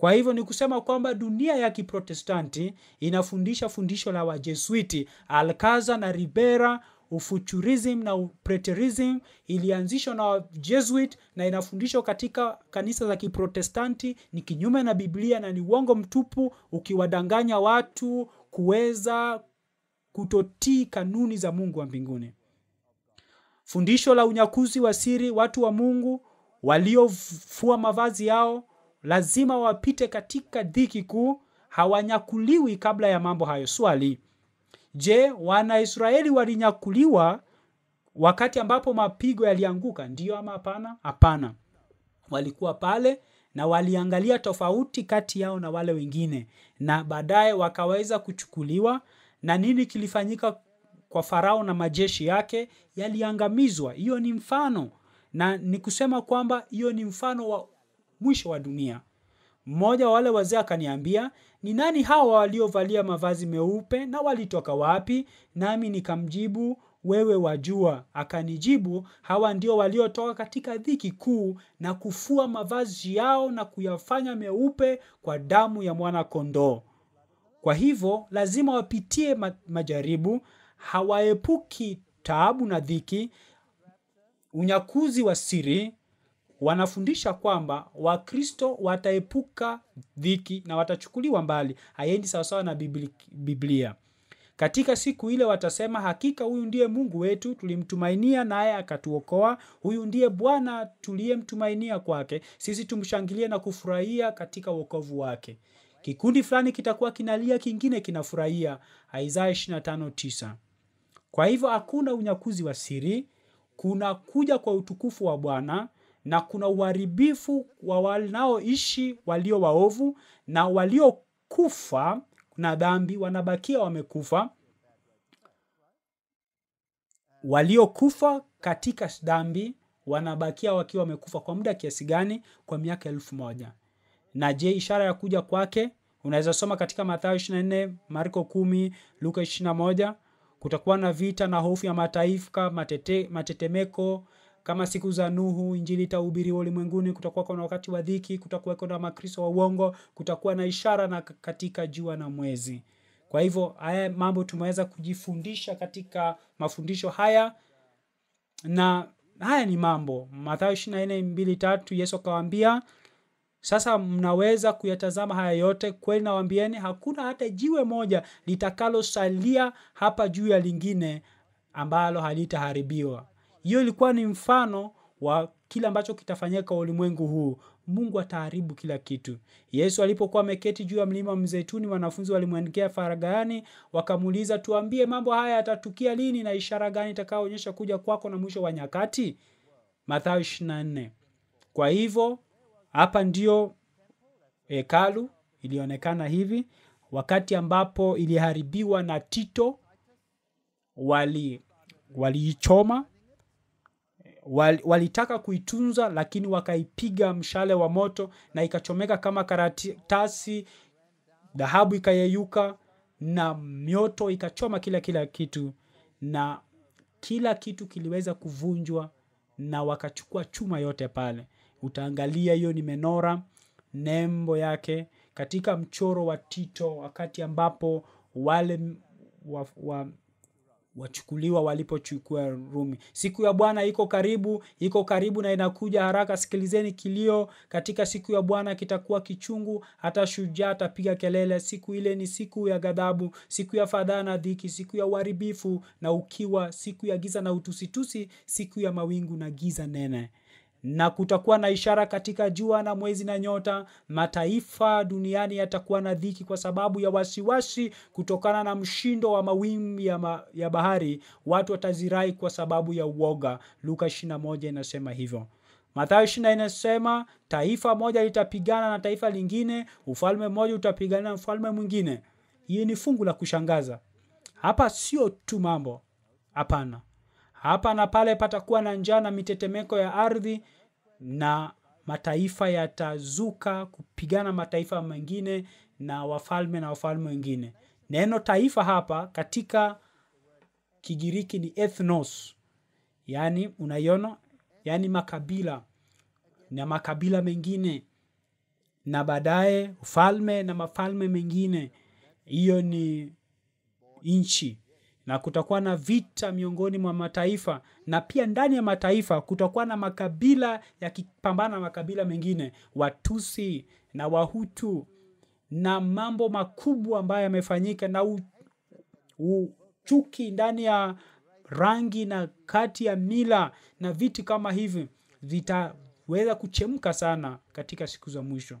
kwa hivyo ni kusema kwamba dunia ya kiprotestanti inafundisha fundisho la wajesuiti alkaza na ribera ufuturism na upreterism ilianzishwa na jesuit na inafundishwa katika kanisa za kiprotestanti ni kinyume na biblia na ni uongo mtupu ukiwadanganya watu kuweza kutotii kanuni za mungu wa mbinguni fundisho la unyakuzi wa siri watu wa mungu waliofua mavazi yao lazima wapite katika dhiki kuu, hawanyakuliwi kabla ya mambo hayo. Swali: Je, Wanaisraeli walinyakuliwa wakati ambapo mapigo yalianguka? Ndiyo ama hapana? Hapana, walikuwa pale na waliangalia tofauti kati yao na wale wengine, na baadaye wakaweza kuchukuliwa. Na nini kilifanyika kwa Farao na majeshi yake? Yaliangamizwa. Hiyo ni mfano, na ni kusema kwamba hiyo ni mfano wa mwisho wa dunia mmoja wa wale wazee akaniambia ni nani hawa waliovalia mavazi meupe na walitoka wapi nami nikamjibu wewe wajua akanijibu hawa ndio waliotoka katika dhiki kuu na kufua mavazi yao na kuyafanya meupe kwa damu ya mwana kondoo kwa hivyo lazima wapitie majaribu hawaepuki taabu na dhiki unyakuzi wa siri wanafundisha kwamba Wakristo wataepuka dhiki na watachukuliwa mbali, haiendi sawasawa na Biblia. Katika siku ile watasema, hakika huyu ndiye Mungu wetu tulimtumainia, naye akatuokoa. Huyu ndiye Bwana tuliyemtumainia kwake, sisi tumshangilie na kufurahia katika wokovu wake. Kikundi fulani kitakuwa kinalia, kingine kinafurahia. Isaya 25:9. Kwa hivyo hakuna unyakuzi wa siri, kuna kuja kwa utukufu wa Bwana na kuna uharibifu wa wanaoishi walio waovu na waliokufa na dhambi wanabakia wamekufa waliokufa katika dhambi wanabakia wakiwa wamekufa kwa muda kiasi gani kwa miaka elfu moja na je ishara ya kuja kwake unaweza soma katika mathayo 24 marko 10 luka 21 kutakuwa na vita na hofu ya mataifa matete, matetemeko kama siku za Nuhu, injili itahubiriwa ulimwenguni. Kutakuwa kuna wakati wa dhiki, kutakuwa kuna makristo wa uongo, kutakuwa na ishara na katika jua na mwezi. Kwa hivyo haya mambo tumeweza kujifundisha katika mafundisho haya, na haya ni mambo Mathayo 24:2-3 Yesu akawaambia, sasa mnaweza kuyatazama haya yote kweli, nawaambieni hakuna hata jiwe moja litakalosalia hapa juu ya lingine ambalo halitaharibiwa hiyo ilikuwa ni mfano wa kile ambacho kitafanyika ulimwengu huu mungu ataharibu kila kitu yesu alipokuwa ameketi juu ya mlima mzeituni wanafunzi walimwandikia faragani wakamuuliza tuambie mambo haya yatatukia lini na ishara gani itakayoonyesha kuja kwako na mwisho wa nyakati mathayo 24 kwa hivyo hapa ndio hekalu ilionekana hivi wakati ambapo iliharibiwa na tito wali waliichoma walitaka kuitunza lakini wakaipiga mshale wa moto na ikachomeka kama karatasi, dhahabu ikayeyuka na mioto ikachoma kila kila kitu, na kila kitu kiliweza kuvunjwa na wakachukua chuma yote pale. Utaangalia hiyo ni menora, nembo yake katika mchoro wa Tito, wakati ambapo wale wa, wa, wachukuliwa walipochukua Rumi. Siku ya Bwana iko karibu, iko karibu na inakuja haraka. Sikilizeni kilio katika siku ya Bwana, kitakuwa kichungu, hata shujaa atapiga kelele. Siku ile ni siku ya ghadhabu, siku ya fadhaa na dhiki, siku ya uharibifu na ukiwa, siku ya giza na utusitusi, siku ya mawingu na giza nene na kutakuwa na ishara katika jua na mwezi na nyota. Mataifa duniani yatakuwa na dhiki kwa sababu ya wasiwasi, kutokana na mshindo wa mawimbi ya, ma, ya bahari. Watu watazirai kwa sababu ya uoga. Luka 21 inasema hivyo. Mathayo 24 inasema taifa moja litapigana na taifa lingine, ufalme mmoja utapigana na ufalme mwingine. Hii ni fungu la kushangaza. Hapa sio tu mambo, hapana. Hapa na pale patakuwa na njaa na mitetemeko ya ardhi na mataifa yatazuka kupigana mataifa mengine na wafalme na wafalme wengine. Neno taifa hapa katika Kigiriki ni ethnos, yani unaiona, yani makabila na makabila mengine, na baadaye ufalme na mafalme mengine. Hiyo ni nchi na kutakuwa na vita miongoni mwa mataifa na pia ndani ya mataifa kutakuwa na makabila yakipambana na makabila mengine watusi na wahutu na mambo makubwa ambayo yamefanyika na u, u, chuki ndani ya rangi na kati ya mila na vitu kama hivi vitaweza kuchemka sana katika siku za mwisho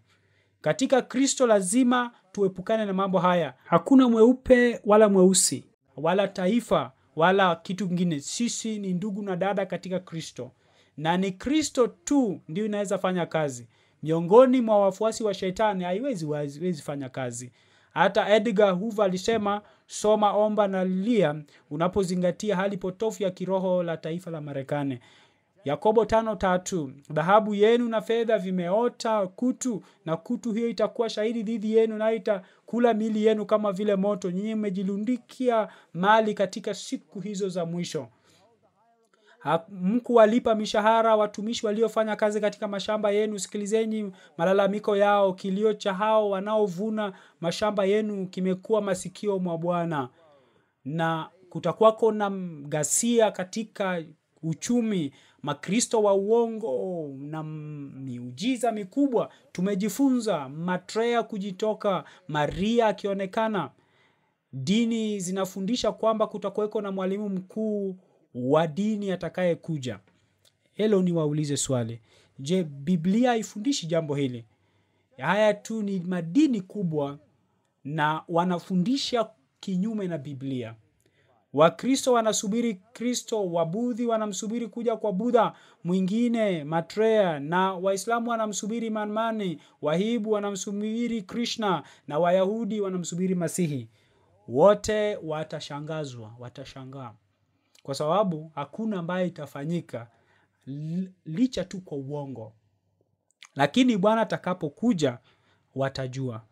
katika kristo lazima tuepukane na mambo haya hakuna mweupe wala mweusi wala taifa wala kitu kingine sisi ni ndugu na dada katika kristo na ni kristo tu ndio inaweza fanya kazi miongoni mwa wafuasi wa shetani haiwezi wezi fanya kazi hata edgar hoover alisema soma omba na lia unapozingatia hali potofu ya kiroho la taifa la marekani Yakobo tano tatu dhahabu yenu na fedha vimeota kutu, na kutu hiyo itakuwa shahidi dhidi yenu, nayo itakula mili yenu kama vile moto. Nyinyi mmejilundikia mali katika siku hizo za mwisho. alipa mishahara watumishi waliofanya kazi katika mashamba yenu. Sikilizeni malalamiko yao, kilio cha hao wanaovuna mashamba yenu kimekuwa masikio mwa Bwana, na kutakuwako na ghasia katika uchumi makristo wa uongo na miujiza mikubwa tumejifunza matrea kujitoka maria akionekana dini zinafundisha kwamba kutakuweko na mwalimu mkuu wa dini atakayekuja helo ni waulize swali je biblia haifundishi jambo hili haya tu ni madini kubwa na wanafundisha kinyume na biblia Wakristo wanasubiri Kristo, Wabudhi wanamsubiri kuja kwa Budha mwingine matrea na Waislamu wanamsubiri Manmane, Wahibu wanamsubiri Krishna na Wayahudi wanamsubiri Masihi. Wote watashangazwa, watashangaa kwa sababu hakuna ambaye itafanyika licha tu kwa uongo, lakini Bwana atakapokuja watajua.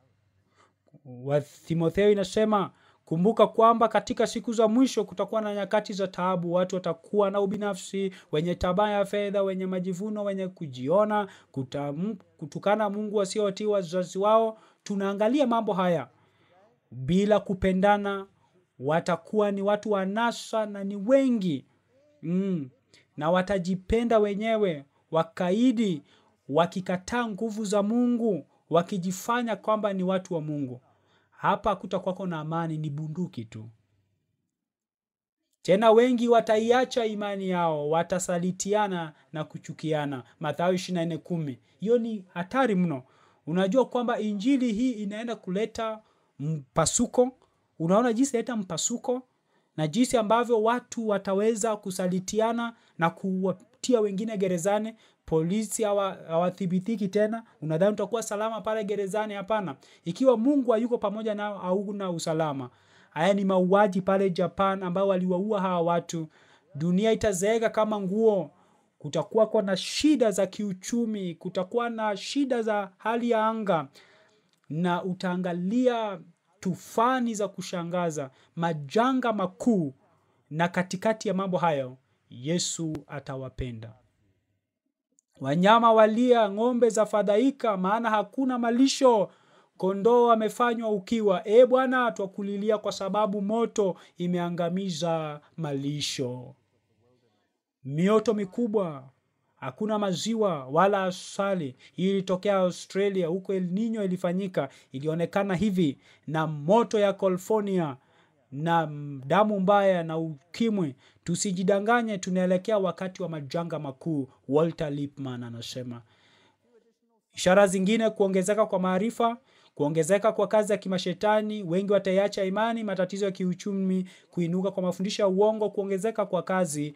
Wathimotheo inasema kumbuka kwamba katika siku za mwisho kutakuwa na nyakati za taabu watu watakuwa na ubinafsi wenye tabaa ya fedha wenye majivuno wenye kujiona kutam, kutukana mungu wasiotii wazazi wao tunaangalia mambo haya bila kupendana watakuwa ni watu wanasa na ni wengi mm. na watajipenda wenyewe wakaidi wakikataa nguvu za mungu wakijifanya kwamba ni watu wa mungu hapa kutakuwako na amani, ni bunduki tu. Tena wengi wataiacha imani yao, watasalitiana na kuchukiana. Mathayo 24:10. Hiyo ni hatari mno. Unajua kwamba injili hii inaenda kuleta mpasuko. Unaona jinsi inaleta mpasuko na jinsi ambavyo watu wataweza kusalitiana na kuwatia wengine gerezani polisi hawathibitiki tena, unadhani utakuwa salama pale gerezani? Hapana, ikiwa Mungu hayuko pamoja nao, hauna usalama. Haya ni mauaji pale Japan ambao waliwaua hawa watu. Dunia itazeeka kama nguo. Kutakuwa kwa na shida za kiuchumi, kutakuwa na shida za hali ya anga, na utaangalia tufani za kushangaza, majanga makuu, na katikati ya mambo hayo Yesu atawapenda wanyama walia ng'ombe za fadhaika maana hakuna malisho kondoo amefanywa ukiwa e bwana twakulilia kwa sababu moto imeangamiza malisho mioto mikubwa hakuna maziwa wala asali hii ilitokea australia huko elninyo ilifanyika ilionekana hivi na moto ya california na damu mbaya na ukimwi tusijidanganye tunaelekea wakati wa majanga makuu walter lipman anasema ishara zingine kuongezeka kwa maarifa kuongezeka kwa kazi za kimashetani wengi wataiacha imani matatizo ya kiuchumi kuinuka kwa mafundisho ya uongo kuongezeka kwa kazi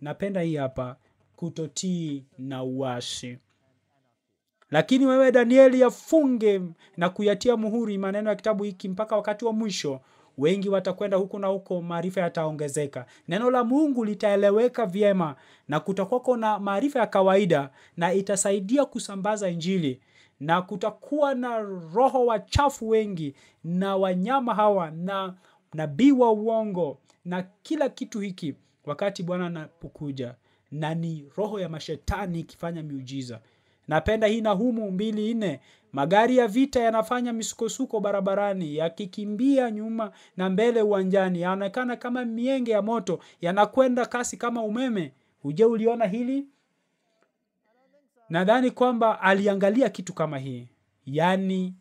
napenda hii hapa kutotii na uasi lakini wewe danieli yafunge na kuyatia muhuri maneno ya kitabu hiki mpaka wakati wa mwisho wengi watakwenda huku na huko maarifa yataongezeka neno la mungu litaeleweka vyema na kutakuwako na maarifa ya kawaida na itasaidia kusambaza injili na kutakuwa na roho wachafu wengi na wanyama hawa na nabii wa uongo na kila kitu hiki wakati bwana anapokuja na ni roho ya mashetani ikifanya miujiza Napenda hii Nahumu mbili nne. Magari ya vita yanafanya misukosuko barabarani, yakikimbia nyuma na mbele uwanjani, yaonekana kama mienge ya moto, yanakwenda kasi kama umeme. Uje uliona hili? Nadhani kwamba aliangalia kitu kama hii, yaani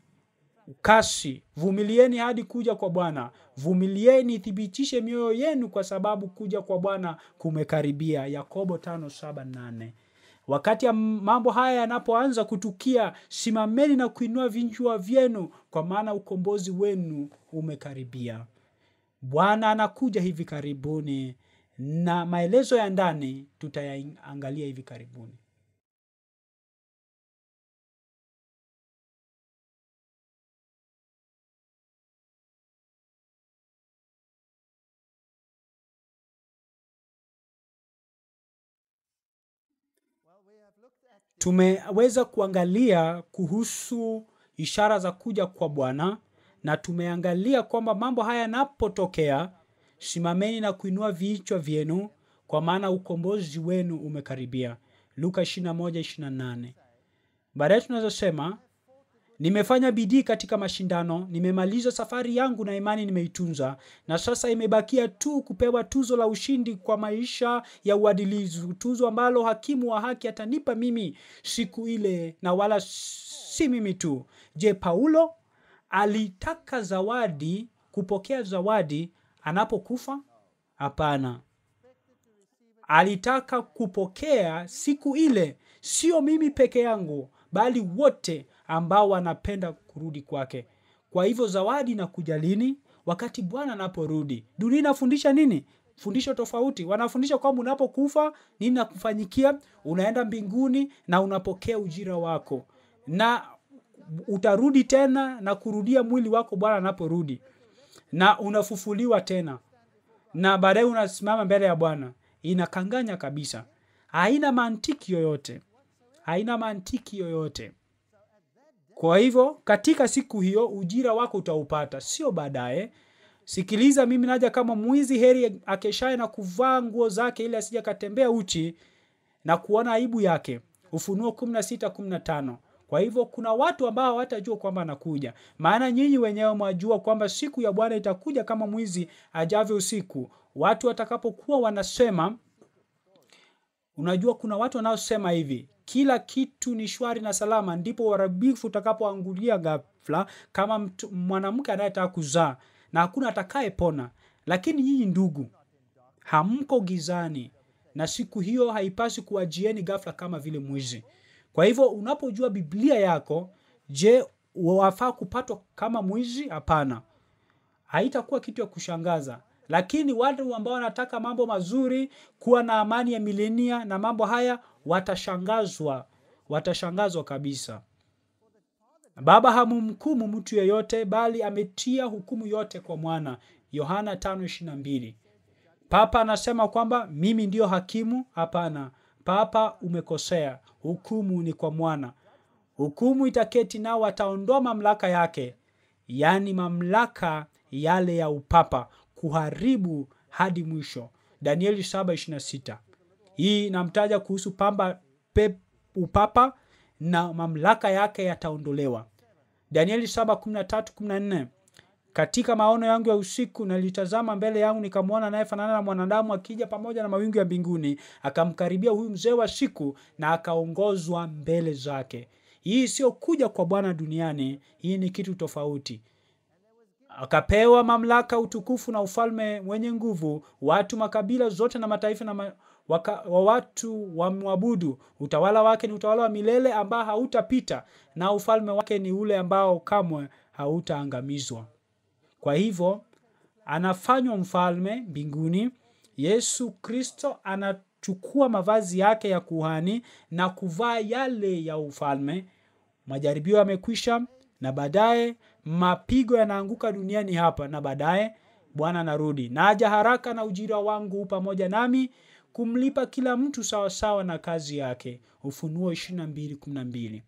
kasi. Vumilieni hadi kuja kwa Bwana, vumilieni, thibitishe mioyo yenu, kwa sababu kuja kwa Bwana kumekaribia. Yakobo tano saba nane wakati ya mambo haya yanapoanza kutukia simameni na kuinua vinjua vyenu kwa maana ukombozi wenu umekaribia bwana anakuja hivi karibuni na maelezo ya ndani tutayaangalia hivi karibuni tumeweza kuangalia kuhusu ishara za kuja kwa Bwana na tumeangalia kwamba mambo haya yanapotokea, simameni na kuinua vichwa vyenu, kwa maana ukombozi wenu umekaribia. Luka 21:28. Baadaye tunaweza sema Nimefanya bidii katika mashindano, nimemaliza safari yangu na imani nimeitunza, na sasa imebakia tu kupewa tuzo la ushindi kwa maisha ya uadilifu, tuzo ambalo hakimu wa haki atanipa mimi siku ile, na wala si mimi tu. Je, Paulo alitaka zawadi, kupokea zawadi anapokufa? Hapana, alitaka kupokea siku ile, sio mimi peke yangu, bali wote ambao wanapenda kurudi kwake kwa hivyo zawadi inakuja lini wakati bwana anaporudi dunia inafundisha nini fundisho tofauti wanafundisha kwamba unapokufa nini nakufanyikia unaenda mbinguni na unapokea ujira wako na utarudi tena na kurudia mwili wako bwana anaporudi na unafufuliwa tena na baadaye unasimama mbele ya bwana inakanganya kabisa haina mantiki yoyote haina mantiki yoyote kwa hivyo katika siku hiyo ujira wako utaupata sio baadaye sikiliza mimi naja kama mwizi heri akeshaye na kuvaa nguo zake ili asija katembea uchi na kuona aibu yake ufunuo 16:15 kwa hivyo kuna watu ambao hawatajua kwamba anakuja maana nyinyi wenyewe mwajua kwamba siku ya bwana itakuja kama mwizi ajavyo usiku watu watakapokuwa wanasema unajua kuna watu wanaosema hivi kila kitu ni shwari na salama, ndipo uharibifu utakapoangulia ghafla, kama mwanamke anayetaka kuzaa na hakuna atakayepona. Lakini nyinyi ndugu, hamko gizani, na siku hiyo haipasi kuwajieni ghafla kama vile mwizi. Kwa hivyo unapojua Biblia yako, je, wafaa kupatwa kama mwizi? Hapana, haitakuwa kitu ya kushangaza. Lakini watu ambao wanataka mambo mazuri, kuwa na amani ya milenia na mambo haya watashangazwa, watashangazwa kabisa. Baba hamumhukumu mtu yeyote, bali ametia hukumu yote kwa mwana, Yohana 5:22. Papa anasema kwamba mimi ndiyo hakimu? Hapana, Papa, umekosea. Hukumu ni kwa mwana. Hukumu itaketi nao wataondoa mamlaka yake, yaani mamlaka yale ya upapa, kuharibu hadi mwisho. Danieli 7:26 hii inamtaja kuhusu pamba pe, upapa na mamlaka yake yataondolewa danieli 7:13-14 katika maono yangu ya usiku nalitazama mbele yangu nikamwona anayefanana na mwanadamu akija pamoja na mawingu ya mbinguni akamkaribia huyu mzee wa siku na akaongozwa mbele zake hii sio kuja kwa bwana duniani hii ni kitu tofauti akapewa mamlaka utukufu na ufalme wenye nguvu watu makabila zote na mataifa na ma waka, wa watu wamwabudu. Utawala wake ni utawala wa milele ambao hautapita na ufalme wake ni ule ambao kamwe hautaangamizwa. Kwa hivyo anafanywa mfalme mbinguni. Yesu Kristo anachukua mavazi yake ya kuhani na kuvaa yale ya ufalme. Majaribio yamekwisha, na baadaye mapigo yanaanguka duniani hapa, na baadaye Bwana anarudi, naja haraka na ujira wangu pamoja nami kumlipa kila mtu sawasawa sawa na kazi yake ufunuo 22:12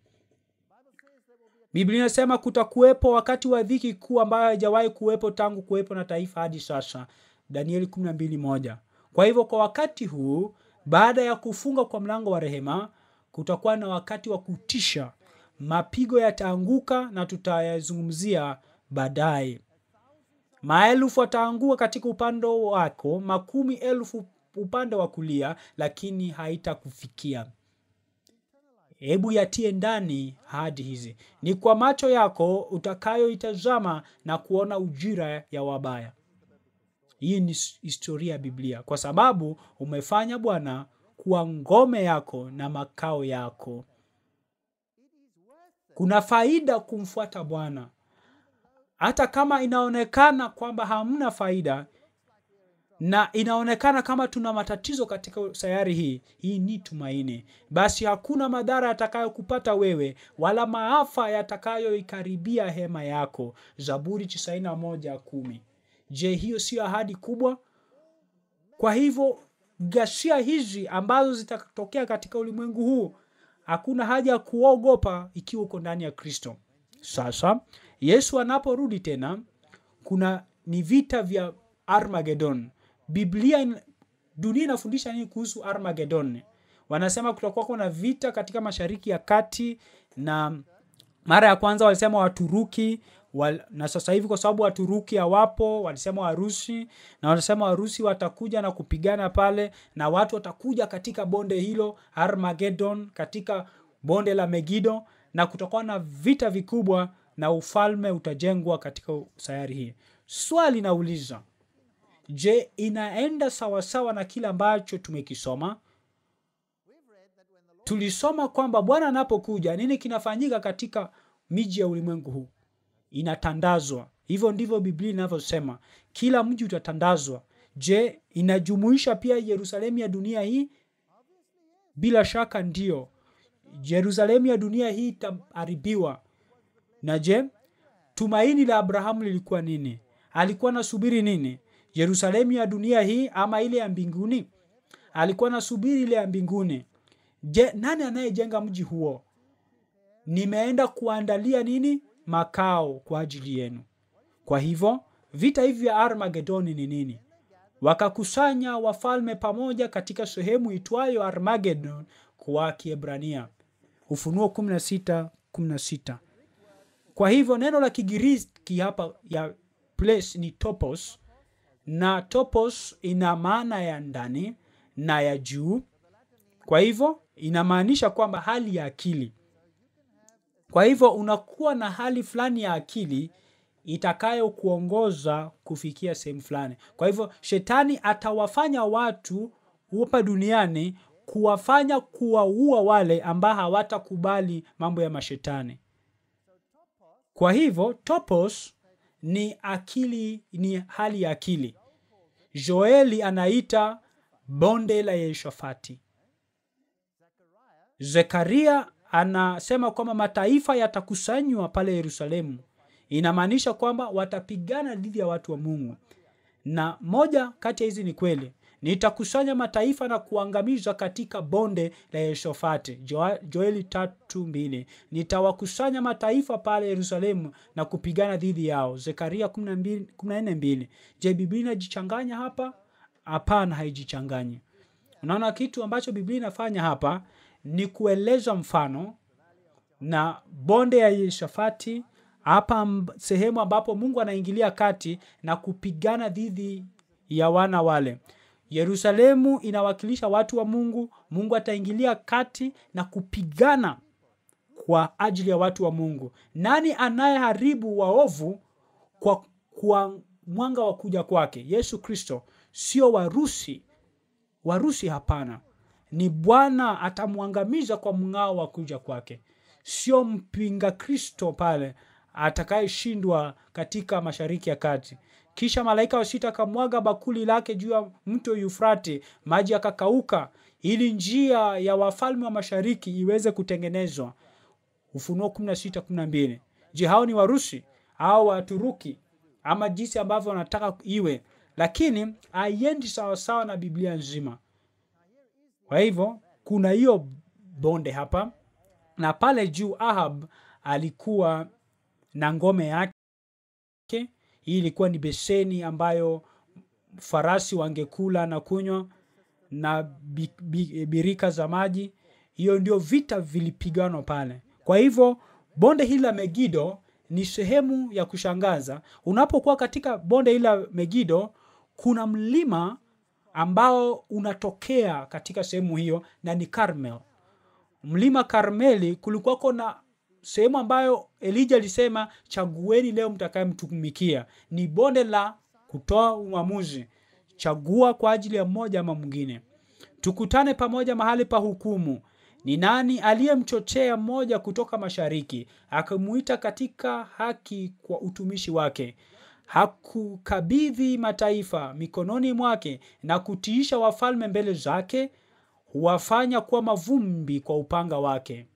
biblia inasema kutakuwepo wakati wa dhiki kuu ambayo haijawahi kuwepo tangu kuwepo na taifa hadi sasa danieli 12:1 kwa hivyo kwa wakati huu baada ya kufunga kwa mlango wa rehema kutakuwa na wakati wa kutisha mapigo yataanguka na tutayazungumzia baadaye maelfu wataanguka katika upande wako makumi elfu upande wa kulia lakini haitakufikia hebu yatie ndani ahadi hizi ni kwa macho yako utakayoitazama na kuona ujira ya wabaya hii ni historia ya biblia kwa sababu umefanya bwana kuwa ngome yako na makao yako kuna faida kumfuata bwana hata kama inaonekana kwamba hamna faida na inaonekana kama tuna matatizo katika sayari hii hii ni tumaini basi hakuna madhara yatakayokupata wewe wala maafa yatakayoikaribia hema yako zaburi 91:10 je hiyo siyo ahadi kubwa kwa hivyo ghasia hizi ambazo zitatokea katika ulimwengu huu hakuna haja ya kuogopa ikiwa uko ndani ya kristo sasa yesu anaporudi tena kuna ni vita vya armagedon Biblia in, dunia inafundisha nini kuhusu Armageddon? Wanasema kutakuwa kuna vita katika Mashariki ya Kati, na mara ya kwanza walisema Waturuki wal, na sasa hivi kwa sababu Waturuki hawapo, walisema Warusi, na wanasema Warusi watakuja na kupigana pale, na watu watakuja katika bonde hilo Armageddon, katika bonde la Megido, na kutakuwa na vita vikubwa na ufalme utajengwa katika sayari hii. Swali nauliza, je inaenda sawasawa na kile ambacho tumekisoma tulisoma kwamba bwana anapokuja nini kinafanyika katika miji ya ulimwengu huu inatandazwa hivyo ndivyo biblia inavyosema kila mji utatandazwa je inajumuisha pia yerusalemu ya dunia hii bila shaka ndiyo yerusalemu ya dunia hii itaharibiwa na je tumaini la abrahamu lilikuwa nini alikuwa anasubiri nini Yerusalemu ya dunia hii ama ile ya mbinguni? Alikuwa anasubiri ile ya mbinguni. Je, nani anayejenga mji huo? Nimeenda kuandalia nini? Makao kwa ajili yenu. Kwa hivyo vita hivi vya Armagedoni ni nini? Wakakusanya wafalme pamoja katika sehemu itwayo Armagedon kwa Kiebrania. Ufunuo 16:16. Kwa hivyo neno la Kigiriki hapa ya place ni topos na topos ina maana ya ndani na ya juu kwa hivyo inamaanisha kwamba hali ya akili kwa hivyo unakuwa na hali fulani ya akili itakayokuongoza kufikia sehemu fulani kwa hivyo shetani atawafanya watu hapa duniani kuwafanya kuwaua wale ambao hawatakubali mambo ya mashetani kwa hivyo topos ni akili ni hali ya akili Joeli anaita bonde la Yehoshafati. Zekaria anasema kwamba mataifa yatakusanywa pale Yerusalemu. Inamaanisha kwamba watapigana dhidi ya watu wa Mungu, na moja kati ya hizi ni kweli nitakusanya mataifa na kuangamiza katika bonde la Yehoshafati. Joeli tatu mbili. Nitawakusanya mataifa pale Yerusalemu na kupigana dhidi yao. Zekaria 14 mbili. Je, Biblia inajichanganya hapa? Hapana, haijichanganyi. Unaona, kitu ambacho Biblia inafanya hapa ni kueleza mfano na bonde ya Yehoshafati hapa sehemu ambapo Mungu anaingilia kati na kupigana dhidi ya wana wale. Yerusalemu inawakilisha watu wa Mungu. Mungu ataingilia kati na kupigana kwa ajili ya watu wa Mungu. Nani anayeharibu waovu kwa, kwa mwanga wa kuja kwake? Yesu Kristo, sio Warusi. Warusi hapana, ni Bwana atamwangamiza kwa mng'ao wa kuja kwake, sio mpinga Kristo pale atakayeshindwa katika mashariki ya kati. Kisha malaika wa sita akamwaga bakuli lake juu ya mto Yufrate, maji yakakauka, ili njia ya wafalme wa mashariki iweze kutengenezwa. Ufunuo 16:12. Je, hao ni Warusi au Waturuki ama jinsi ambavyo wanataka iwe, lakini haiendi sawasawa na Biblia nzima. Kwa hivyo kuna hiyo bonde hapa, na pale juu Ahab alikuwa na ngome yake. Hii ilikuwa ni beseni ambayo farasi wangekula na kunywa na bi, bi, birika za maji. Hiyo ndio vita vilipiganwa pale. Kwa hivyo bonde hili la Megido ni sehemu ya kushangaza. Unapokuwa katika bonde hili la Megido, kuna mlima ambao unatokea katika sehemu hiyo na ni Karmel. Mlima Karmeli kulikuwako na sehemu ambayo Elija alisema chagueni leo mtakayemtumikia ni bonde la kutoa uamuzi, chagua kwa ajili ya mmoja ama mwingine. Tukutane pamoja mahali pa hukumu. Ni nani aliyemchochea mmoja kutoka mashariki akamuita katika haki kwa utumishi wake, hakukabidhi mataifa mikononi mwake na kutiisha wafalme mbele zake? Huwafanya kuwa mavumbi kwa upanga wake.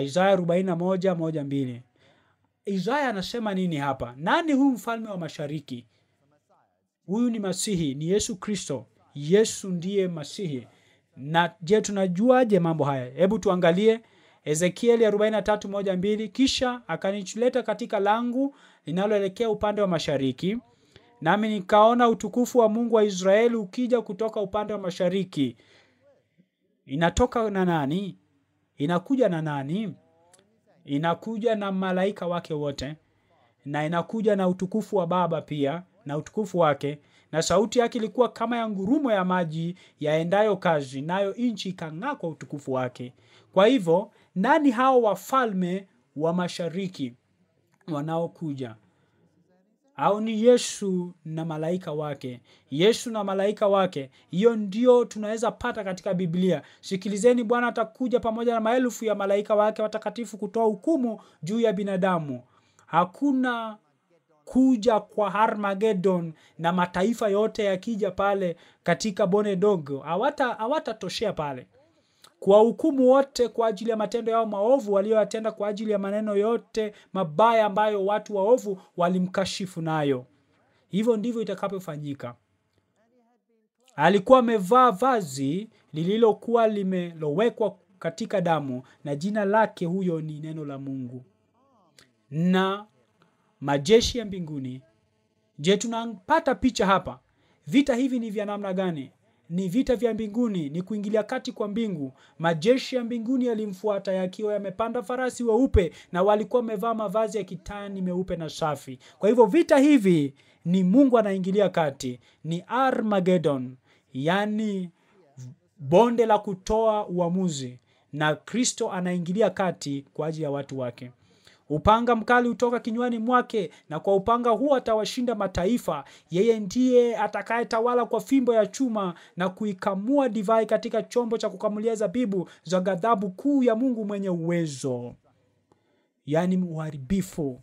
Isaya 41:1-2. Isaya anasema nini hapa? Nani huyu mfalme wa mashariki? Huyu ni Masihi, ni Yesu Kristo. Yesu ndiye Masihi. Na je, tunajuaje mambo haya? Hebu tuangalie Ezekieli 43:1-2. Kisha akanichuleta katika langu linaloelekea upande wa mashariki, nami nikaona utukufu wa Mungu wa Israeli ukija kutoka upande wa mashariki. Inatoka na nani? inakuja na nani inakuja na malaika wake wote na inakuja na utukufu wa baba pia na utukufu wake na sauti yake ilikuwa kama ya ngurumo ya maji yaendayo kazi nayo nchi ikang'aa kwa utukufu wake kwa hivyo nani hao wafalme wa mashariki wanaokuja au ni yesu na malaika wake yesu na malaika wake hiyo ndio tunaweza pata katika biblia sikilizeni bwana atakuja pamoja na maelfu ya malaika wake watakatifu kutoa hukumu juu ya binadamu hakuna kuja kwa harmagedon na mataifa yote yakija pale katika bone dogo hawatatoshea pale kuwahukumu wote kwa ajili ya matendo yao maovu waliyoyatenda kwa ajili ya maneno yote mabaya ambayo watu waovu walimkashifu nayo hivyo ndivyo itakavyofanyika alikuwa amevaa vazi lililokuwa limelowekwa katika damu na jina lake huyo ni neno la mungu na majeshi ya mbinguni je tunapata picha hapa vita hivi ni vya namna gani ni vita vya mbinguni ni kuingilia kati kwa mbingu majeshi ya mbinguni yalimfuata yakiwa yamepanda farasi weupe na walikuwa wamevaa mavazi ya kitani meupe na safi kwa hivyo vita hivi ni mungu anaingilia kati ni armagedon yaani bonde la kutoa uamuzi na kristo anaingilia kati kwa ajili ya watu wake Upanga mkali hutoka kinywani mwake, na kwa upanga huo atawashinda mataifa. Yeye ndiye atakayetawala kwa fimbo ya chuma na kuikamua divai katika chombo cha kukamulia zabibu za ghadhabu kuu ya Mungu mwenye uwezo, yaani uharibifu.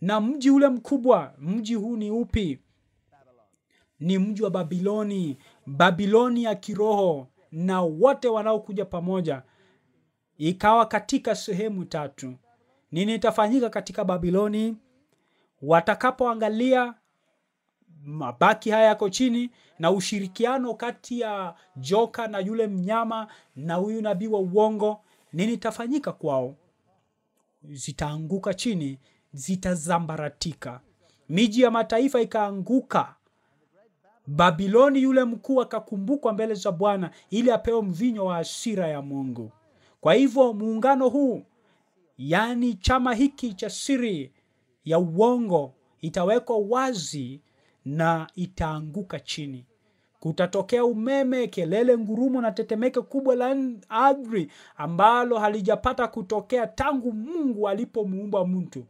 Na mji ule mkubwa, mji huu ni upi? Ni mji wa Babiloni, Babiloni ya kiroho na wote wanaokuja pamoja. Ikawa katika sehemu tatu. Nini itafanyika katika Babiloni? Watakapoangalia mabaki haya yako chini na ushirikiano kati ya joka na yule mnyama na huyu nabii wa uongo, nini itafanyika kwao? Zitaanguka chini, zitazambaratika. Miji ya mataifa ikaanguka. Babiloni yule mkuu akakumbukwa mbele za Bwana ili apewe mvinyo wa hasira ya Mungu. Kwa hivyo muungano huu yaani chama hiki cha siri ya uongo itawekwa wazi na itaanguka chini. Kutatokea umeme, kelele, ngurumo na tetemeke kubwa la ardhi ambalo halijapata kutokea tangu Mungu alipomuumba mtu.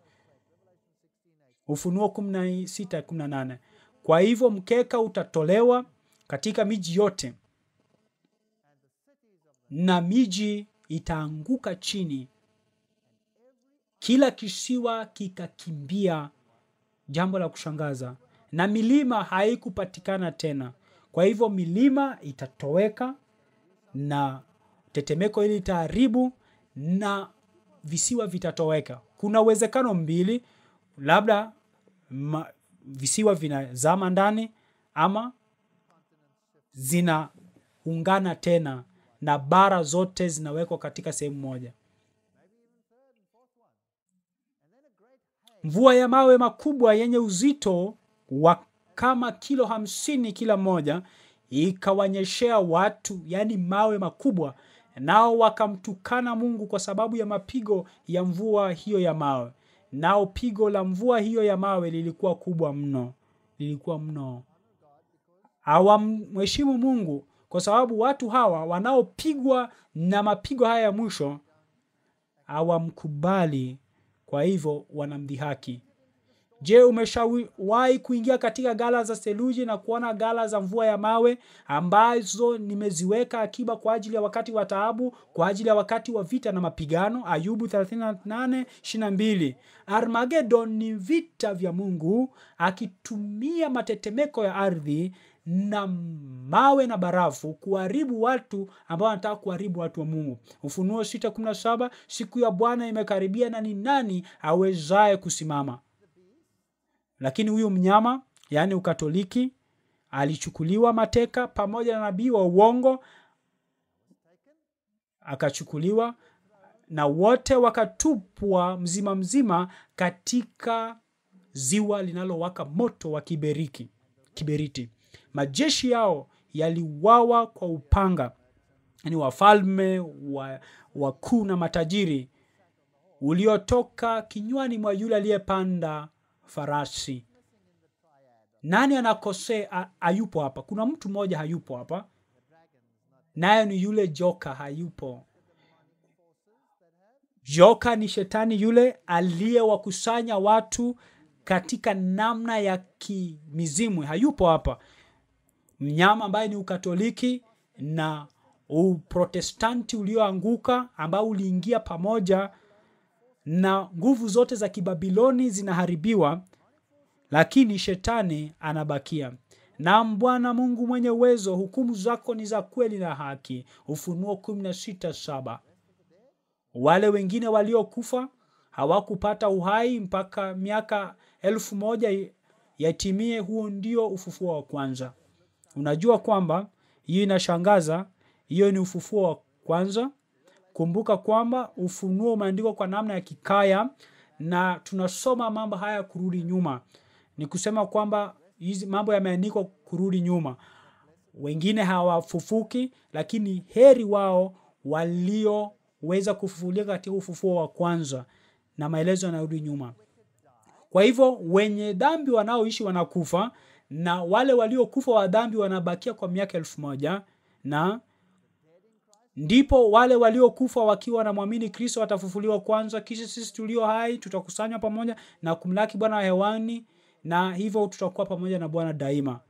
Ufunuo 16:18. Kwa hivyo mkeka utatolewa katika miji yote na miji itaanguka chini kila kisiwa kikakimbia, jambo la kushangaza, na milima haikupatikana tena. Kwa hivyo milima itatoweka na tetemeko hili litaharibu na visiwa vitatoweka. Kuna uwezekano mbili, labda ma, visiwa vinazama ndani ama zinaungana tena na bara zote zinawekwa katika sehemu moja. mvua ya mawe makubwa yenye uzito wa kama kilo hamsini kila moja ikawanyeshea watu, yaani mawe makubwa, nao wakamtukana Mungu kwa sababu ya mapigo ya mvua hiyo ya mawe. Nao pigo la mvua hiyo ya mawe lilikuwa kubwa mno, lilikuwa mno. Hawamheshimu Mungu kwa sababu watu hawa wanaopigwa na mapigo haya ya mwisho hawamkubali kwa hivyo wanamdhihaki. Je, umeshawahi kuingia katika gala za seluji na kuona gala za mvua ya mawe ambazo nimeziweka akiba kwa ajili ya wakati wa taabu, kwa ajili ya wakati wa vita na mapigano? Ayubu 38:22. Armageddon ni vita vya Mungu akitumia matetemeko ya ardhi na mawe na barafu kuharibu watu ambao wanataka kuharibu watu wa mungu ufunuo 617 siku ya bwana imekaribia na ni nani awezaye kusimama lakini huyu mnyama yaani ukatoliki alichukuliwa mateka pamoja na nabii wa uongo akachukuliwa na wote wakatupwa mzima mzima katika ziwa linalowaka moto wa kiberiki kiberiti majeshi yao yaliwawa kwa upanga ni wafalme wa, wakuu na matajiri uliotoka kinywani mwa yule aliyepanda farasi nani anakosea hayupo hapa kuna mtu mmoja hayupo hapa naye ni yule joka hayupo joka ni shetani yule aliyewakusanya watu katika namna ya kimizimu hayupo hapa mnyama ambaye ni ukatoliki na uprotestanti ulioanguka ambao uliingia pamoja na nguvu zote za kibabiloni zinaharibiwa lakini shetani anabakia nam bwana mungu mwenye uwezo hukumu zako ni za kweli na haki ufunuo 167 wale wengine waliokufa hawakupata uhai mpaka miaka elfu moja yatimie huo ndio ufufuo wa kwanza unajua kwamba hiyo inashangaza hiyo ni ufufuo wa kwanza kumbuka kwamba ufunuo umeandikwa kwa namna ya kikaya na tunasoma mambo haya kurudi nyuma ni kusema kwamba hizi mambo yameandikwa kurudi nyuma wengine hawafufuki lakini heri wao walioweza kufufulia katika ufufuo wa kwanza na maelezo yanarudi nyuma kwa hivyo wenye dhambi wanaoishi wanakufa na wale waliokufa wa dhambi wanabakia kwa miaka elfu moja na ndipo wale waliokufa wakiwa wanamwamini kristo watafufuliwa kwanza kisha sisi tulio hai tutakusanywa pamoja na kumlaki bwana wa hewani na hivyo tutakuwa pamoja na bwana daima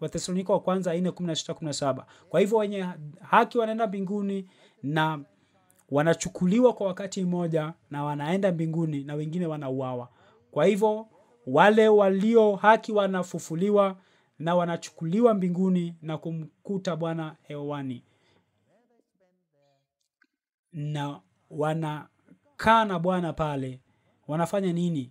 wathesalonika wa kwanza 4 17 kwa hivyo wenye haki wanaenda mbinguni na wanachukuliwa kwa wakati mmoja na wanaenda mbinguni na wengine wanauawa kwa hivyo wale walio haki wanafufuliwa na wanachukuliwa mbinguni na kumkuta Bwana hewani, na wanakaa na Bwana pale. Wanafanya nini?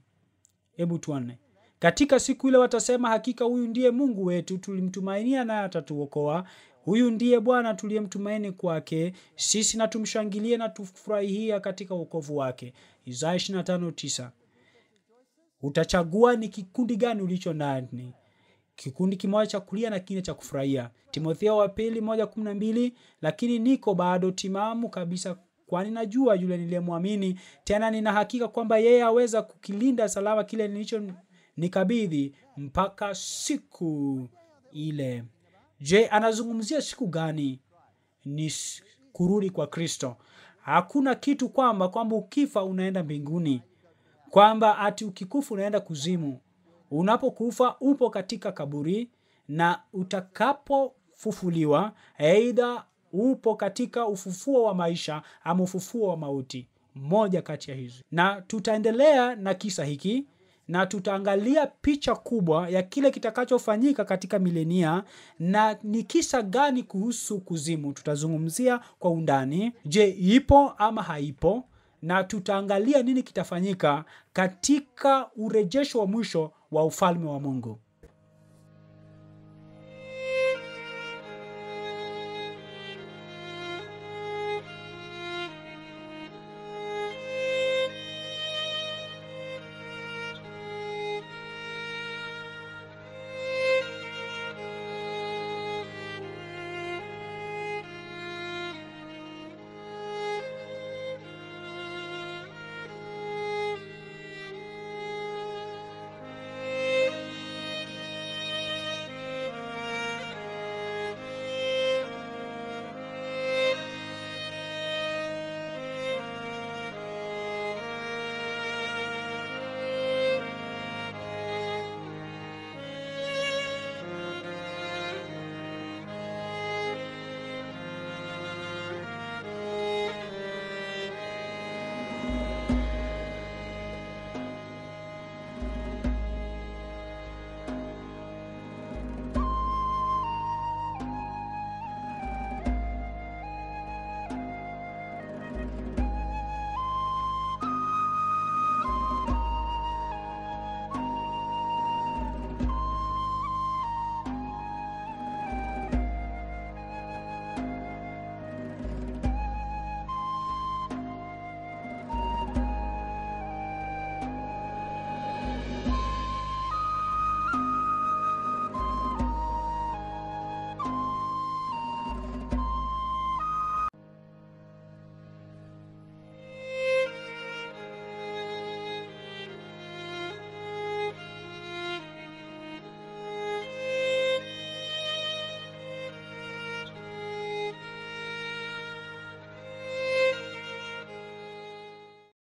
Hebu tuone. Katika siku ile watasema, hakika huyu ndiye Mungu wetu tulimtumainia, naye atatuokoa. Huyu ndiye Bwana tuliyemtumaini kwake sisi, na tumshangilie na tufurahia katika wokovu wake. Isaya 25:9. Utachagua ni kikundi gani ulicho nani kikundi kimoja cha kulia na kingine cha kufurahia. Timotheo wa pili moja kumi na mbili. Lakini niko bado timamu kabisa, kwani najua yule niliyemwamini, tena nina hakika kwamba yeye aweza kukilinda salama kile nilicho nikabidhi mpaka siku ile. Je, anazungumzia siku gani? Ni kurudi kwa Kristo. Hakuna kitu kwamba kwamba ukifa unaenda mbinguni kwamba ati ukikufa unaenda kuzimu. Unapokufa upo katika kaburi, na utakapofufuliwa aidha upo katika ufufuo wa maisha ama ufufuo wa mauti, moja kati ya hizi. Na tutaendelea na kisa hiki na tutaangalia picha kubwa ya kile kitakachofanyika katika milenia, na ni kisa gani kuhusu kuzimu tutazungumzia kwa undani. Je, ipo ama haipo? na tutaangalia nini kitafanyika katika urejesho wa mwisho wa ufalme wa Mungu.